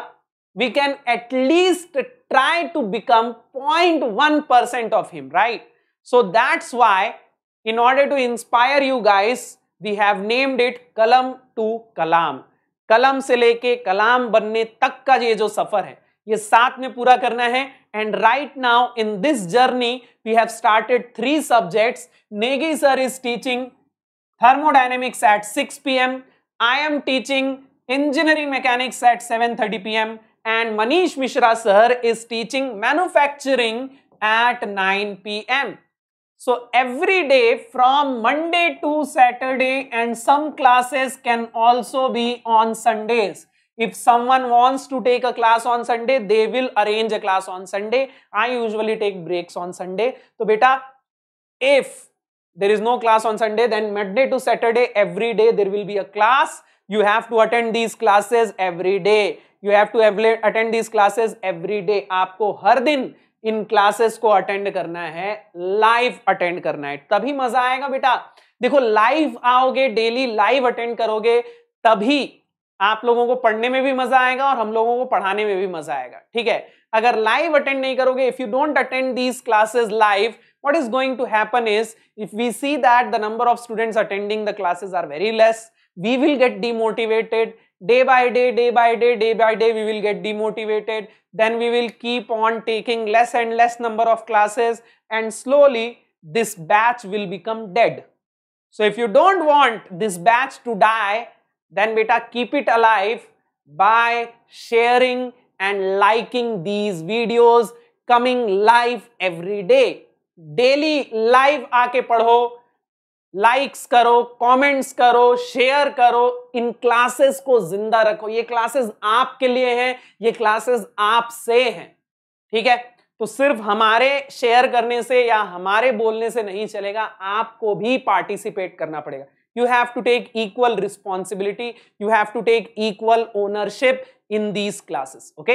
we can at least try to become point one percent of him right So that's why in order to inspire you guys, we have named it kalam to kalam kalam se leke kalam banne tak ka ye jo safar hai ye saath mein pura karna hai and right now in this journey we have started three subjects negi sir is teaching thermodynamics at 6 p.m. I am teaching engineering mechanics at 7:30 p.m. and Manish Mishra sir is teaching manufacturing at 9 p.m. So every day from Monday to Saturday and some classes can also be on Sundays. If someone wants to take a class on Sunday, they will arrange a class on Sunday. I usually take breaks on Sunday. So beta, if there is no class on Sunday, then Monday to Saturday, every day there will be a class. You have to attend these classes every day. You have to attend these classes every day. आपको हर दिन इन classes को attend करना है live attend करना है तभी मजा आएगा बेटा देखो लाइव आओगे डेली लाइव अटेंड करोगे तभी आप लोगों को पढ़ने में भी मजा आएगा और हम लोगों को पढ़ाने में भी मजा आएगा ठीक है अगर लाइव अटेंड नहीं करोगे if you don't attend these classes live what is going to happen is if we see that the number of student attending the classes are very less we will get demotivated day by day day by day day by day we will get demotivated then we will keep on taking less and less number of classes and slowly this batch will become dead so if you don't want this batch to die then beta keep it alive by sharing and liking these videos coming live every day daily live aake padho likes करो comments करो share करो इन classes को जिंदा रखो ये classes आपके लिए हैं ये क्लासेस आपसे हैं ठीक है तो सिर्फ हमारे शेयर करने से या हमारे बोलने से नहीं चलेगा आपको भी पार्टिसिपेट करना पड़ेगा you have to take equal responsibility you have to take equal ownership in these classes okay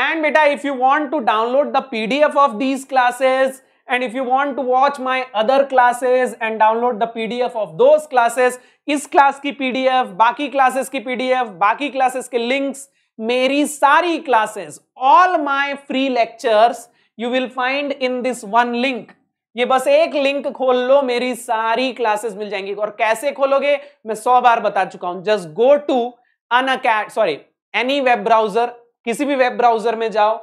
and बेटा if you want to download the PDF of these classes And if you want to watch my other classes and download the PDF of those classes, इस class की P D F बाकी classes की PDF, बाकी classes के link मेरी सारी क्लासेस all my free lectures you will find in this one link ये बस एक लिंक खोल लो मेरी सारी क्लासेस मिल जाएंगी और कैसे खोलोगे मैं सौ बार बता चुका हूं just go to uh sorry any web browser किसी भी वेब ब्राउजर में जाओ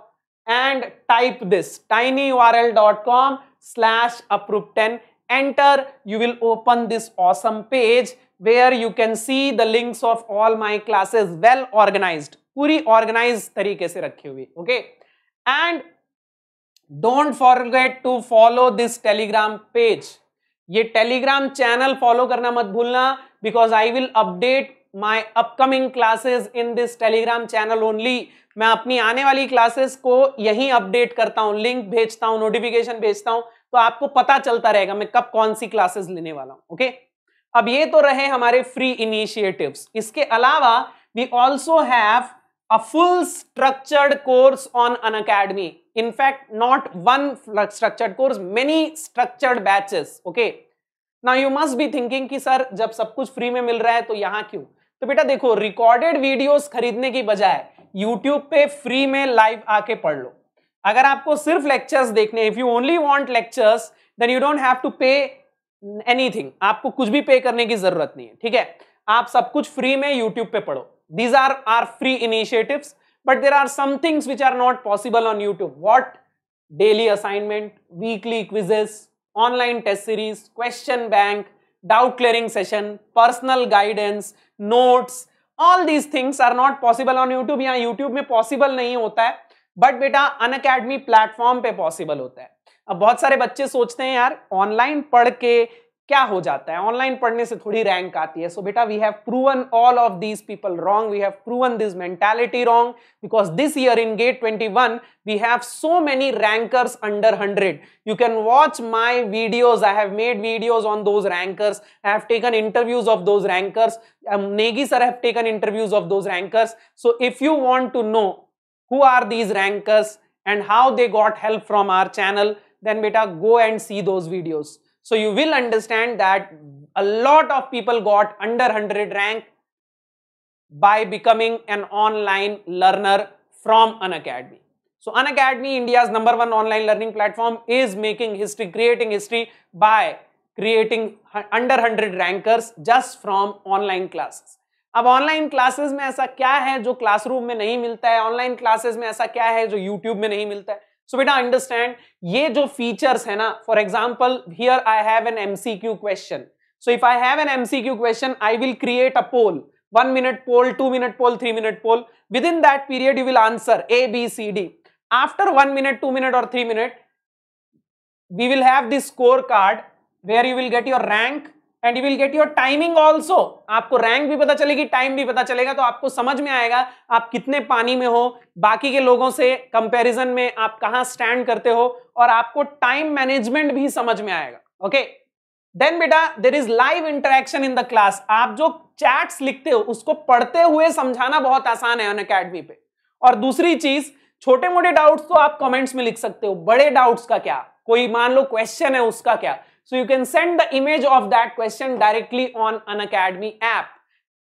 and type this tinyurl.com slash approve10 enter you will open this awesome page where you can see the links of all my classes well organized puri organized तरीके से रखी हुई okay and don't forget to follow this telegram page ये telegram channel follow करना मत भूलना because I will update my upcoming classes in this Telegram channel only मैं अपनी आने वाली क्लासेस को यहीं अपडेट करता हूँ लिंक भेजता हूँ नोटिफिकेशन भेजता हूँ तो आपको पता चलता रहेगा मैं कब कौन सी क्लासेस लेने वाला हूँ ओके अब ये तो रहे हमारे फ्री इनिशिएटिव इसके अलावा we also have a full structured course on Unacademy in fact not one structured course many structured batches okay okay you must be thinking कि सर जब सब कुछ फ्री में मिल रहा है तो यहाँ क्यों तो बेटा देखो रिकॉर्डेड वीडियोस खरीदने की बजाय यूट्यूब पे फ्री में लाइव आके पढ़ लो अगर आपको सिर्फ लेक्चर्स देखने if you only want lectures then you don't have to pay anything आपको कुछ भी पे करने की जरूरत नहीं है ठीक है आप सब कुछ फ्री में यूट्यूब पे पढ़ो these are our free initiative but there are some things which are not possible on YouTube what daily assignment weekly quizzes online test series question bank doubt clearing session personal guidance notes, all these things are not possible on YouTube यहाँ YouTube में possible नहीं होता है but बेटा Unacademy platform पे possible होता है अब बहुत सारे बच्चे सोचते हैं यार ऑनलाइन पढ़ के क्या हो जाता है ऑनलाइन पढ़ने से थोड़ी रैंक आती है सो बेटा we have proven all of this people wrong we have proven this mentality wrong because this year in GATE 21 we have so many rankers under 100 you can watch my videos I have made videos on those rankers I have taken interviews of those rankers Negi sir have taken interviews of those rankers so if you want to know who are these rankers and how they got help from our channel then बेटा go and see those videos So you will understand that a lot of people got under 100 rank by becoming an online learner from an academy. So Unacademy, India's number one online learning platform is making history, creating history by creating under 100 rankers just from online classes. अब online classes में ऐसा क्या है जो classroom में नहीं मिलता है ऑनलाइन क्लासेस में ऐसा क्या है जो यूट्यूब में नहीं मिलता है सो बेटा अंडरस्टैंड ये जो फीचर्स है ना for example here I have an Q question so if I have an Q question I will create a poll one minute poll two minute poll three minute poll within that period you will answer A B C D after one minute two minute और three minute we will have this score card where you will get your rank and you will get your timing also आपको rank भी पता चलेगी time भी पता चलेगा तो आपको समझ में आएगा आप कितने पानी में हो बाकी के लोगों से कंपेरिजन में आप कहाँ स्टैंड करते हो और आपको टाइम मैनेजमेंट भी समझ में आएगा ओके okay? देन बेटा there is live interaction in the class आप जो चैट्स लिखते हो उसको पढ़ते हुए समझाना बहुत आसान है अन अकेडमी पे और दूसरी चीज छोटे मोटे डाउट्स तो आप कमेंट्स में लिख सकते हो बड़े डाउट्स का क्या कोई मान लो क्वेश्चन है उसका क्या So you can send the image of that question directly on an Academy app.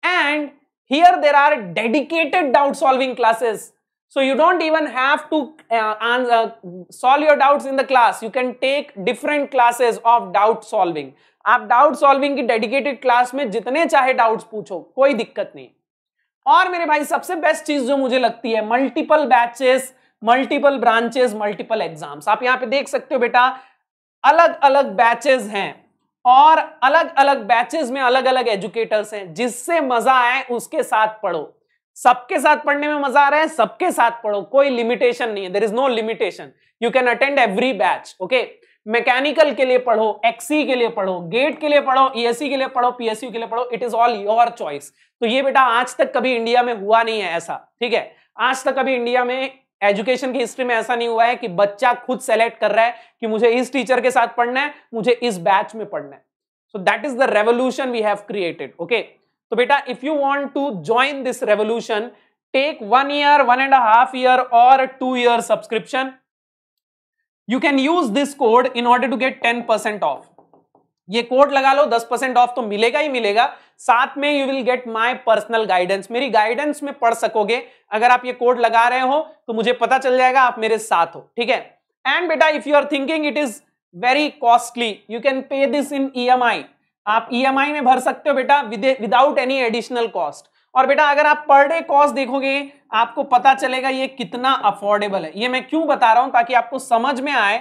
And here there are dedicated doubt solving classes. So you don't even have to uh, answer, solve your doubts in the class. You can take different classes of doubt solving. आप doubt solving की dedicated class में जितने चाहे doubts पूछो कोई दिक्कत नहीं और मेरे भाई सबसे बेस्ट चीज जो मुझे लगती है multiple batches multiple branches multiple exams आप यहां पे देख सकते हो बेटा अलग अलग बैचेस हैं और अलग अलग बैचेस में अलग अलग एजुकेटर्स हैं जिससे मजा आए उसके साथ पढ़ो सबके साथ पढ़ने में मजा आ रहा है सबके साथ पढ़ो कोई लिमिटेशन नहीं है there is no limitation you can attend every batch okay mechanical के लिए पढ़ो एक्सी के लिए पढ़ो गेट के लिए पढ़ो ईएससी e के लिए पढ़ो पीएसयू के लिए पढ़ो it is all your choice तो ये बेटा आज तक कभी इंडिया में हुआ नहीं है ऐसा ठीक है आज तक कभी इंडिया में एजुकेशन की हिस्ट्री में ऐसा नहीं हुआ है कि बच्चा खुद सेलेक्ट कर रहा है कि मुझे इस टीचर के साथ पढ़ना है मुझे इस बैच में पढ़ना है so that is the revolution we have created okay तो बेटा if you want to join this revolution take one year one and half year और two year subscription you can use this code in order to get ten percent off ये code लगा लो दस percent of तो मिलेगा ही मिलेगा साथ में you will get my personal guidance मेरी गाइडेंस में पढ़ सकोगे अगर आप ये कोड लगा रहे हो तो मुझे पता चल जाएगा आप मेरे साथ हो ठीक है एंड बेटा if you are thinking it is very costly you can pay this in EMI आप ईएमआई e में भर सकते हो बेटा विदाउट एनी एडिशनल कॉस्ट और बेटा अगर आप पर डे कॉस्ट देखोगे आपको पता चलेगा ये कितना अफोर्डेबल है ये मैं क्यों बता रहा हूं ताकि आपको समझ में आए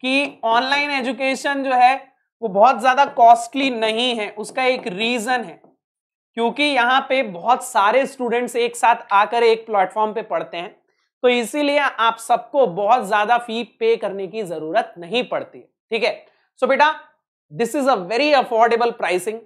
कि ऑनलाइन एजुकेशन जो है वो बहुत ज्यादा कॉस्टली नहीं है उसका एक रीजन है क्योंकि यहाँ पे बहुत सारे स्टूडेंट्स एक साथ आकर एक प्लेटफॉर्म पे पढ़ते हैं तो इसीलिए आप सबको बहुत ज्यादा फी पे करने की जरूरत नहीं पड़ती है ठीक है सो बेटा this is a very affordable pricing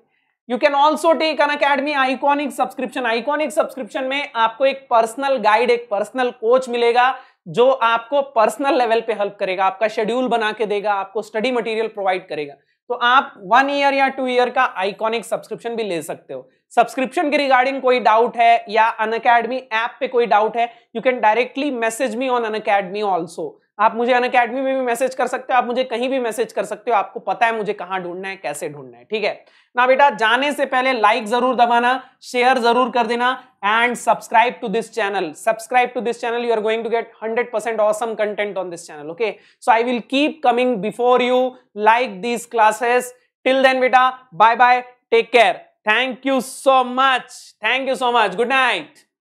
you can also take Unacademy iconic subscription iconic subscription में आपको एक पर्सनल गाइड एक पर्सनल कोच मिलेगा जो आपको पर्सनल लेवल पे हेल्प करेगा आपका शेड्यूल बना के देगा आपको स्टडी मटेरियल प्रोवाइड करेगा तो आप वन ईयर या टू ईयर का आइकॉनिक सब्सक्रिप्शन भी ले सकते हो सब्सक्रिप्शन के रिगार्डिंग कोई डाउट है या अन ऐप पे कोई डाउट है you can directly message me on Unacademy also आप मुझे अन अकेडमी में भी मैसेज कर सकते हो आप मुझे कहीं भी मैसेज कर सकते हो आपको पता है मुझे कहां ढूंढना है कैसे ढूंढना है ठीक है ना बेटा जाने से पहले लाइक जरूर दबाना शेयर जरूर कर देना and subscribe to this channel subscribe to this channel you are going to get 100% percent awesome content on this channel okay so I will keep coming before you like this classes till then बेटा bye bye take care thank you so much thank you so much good night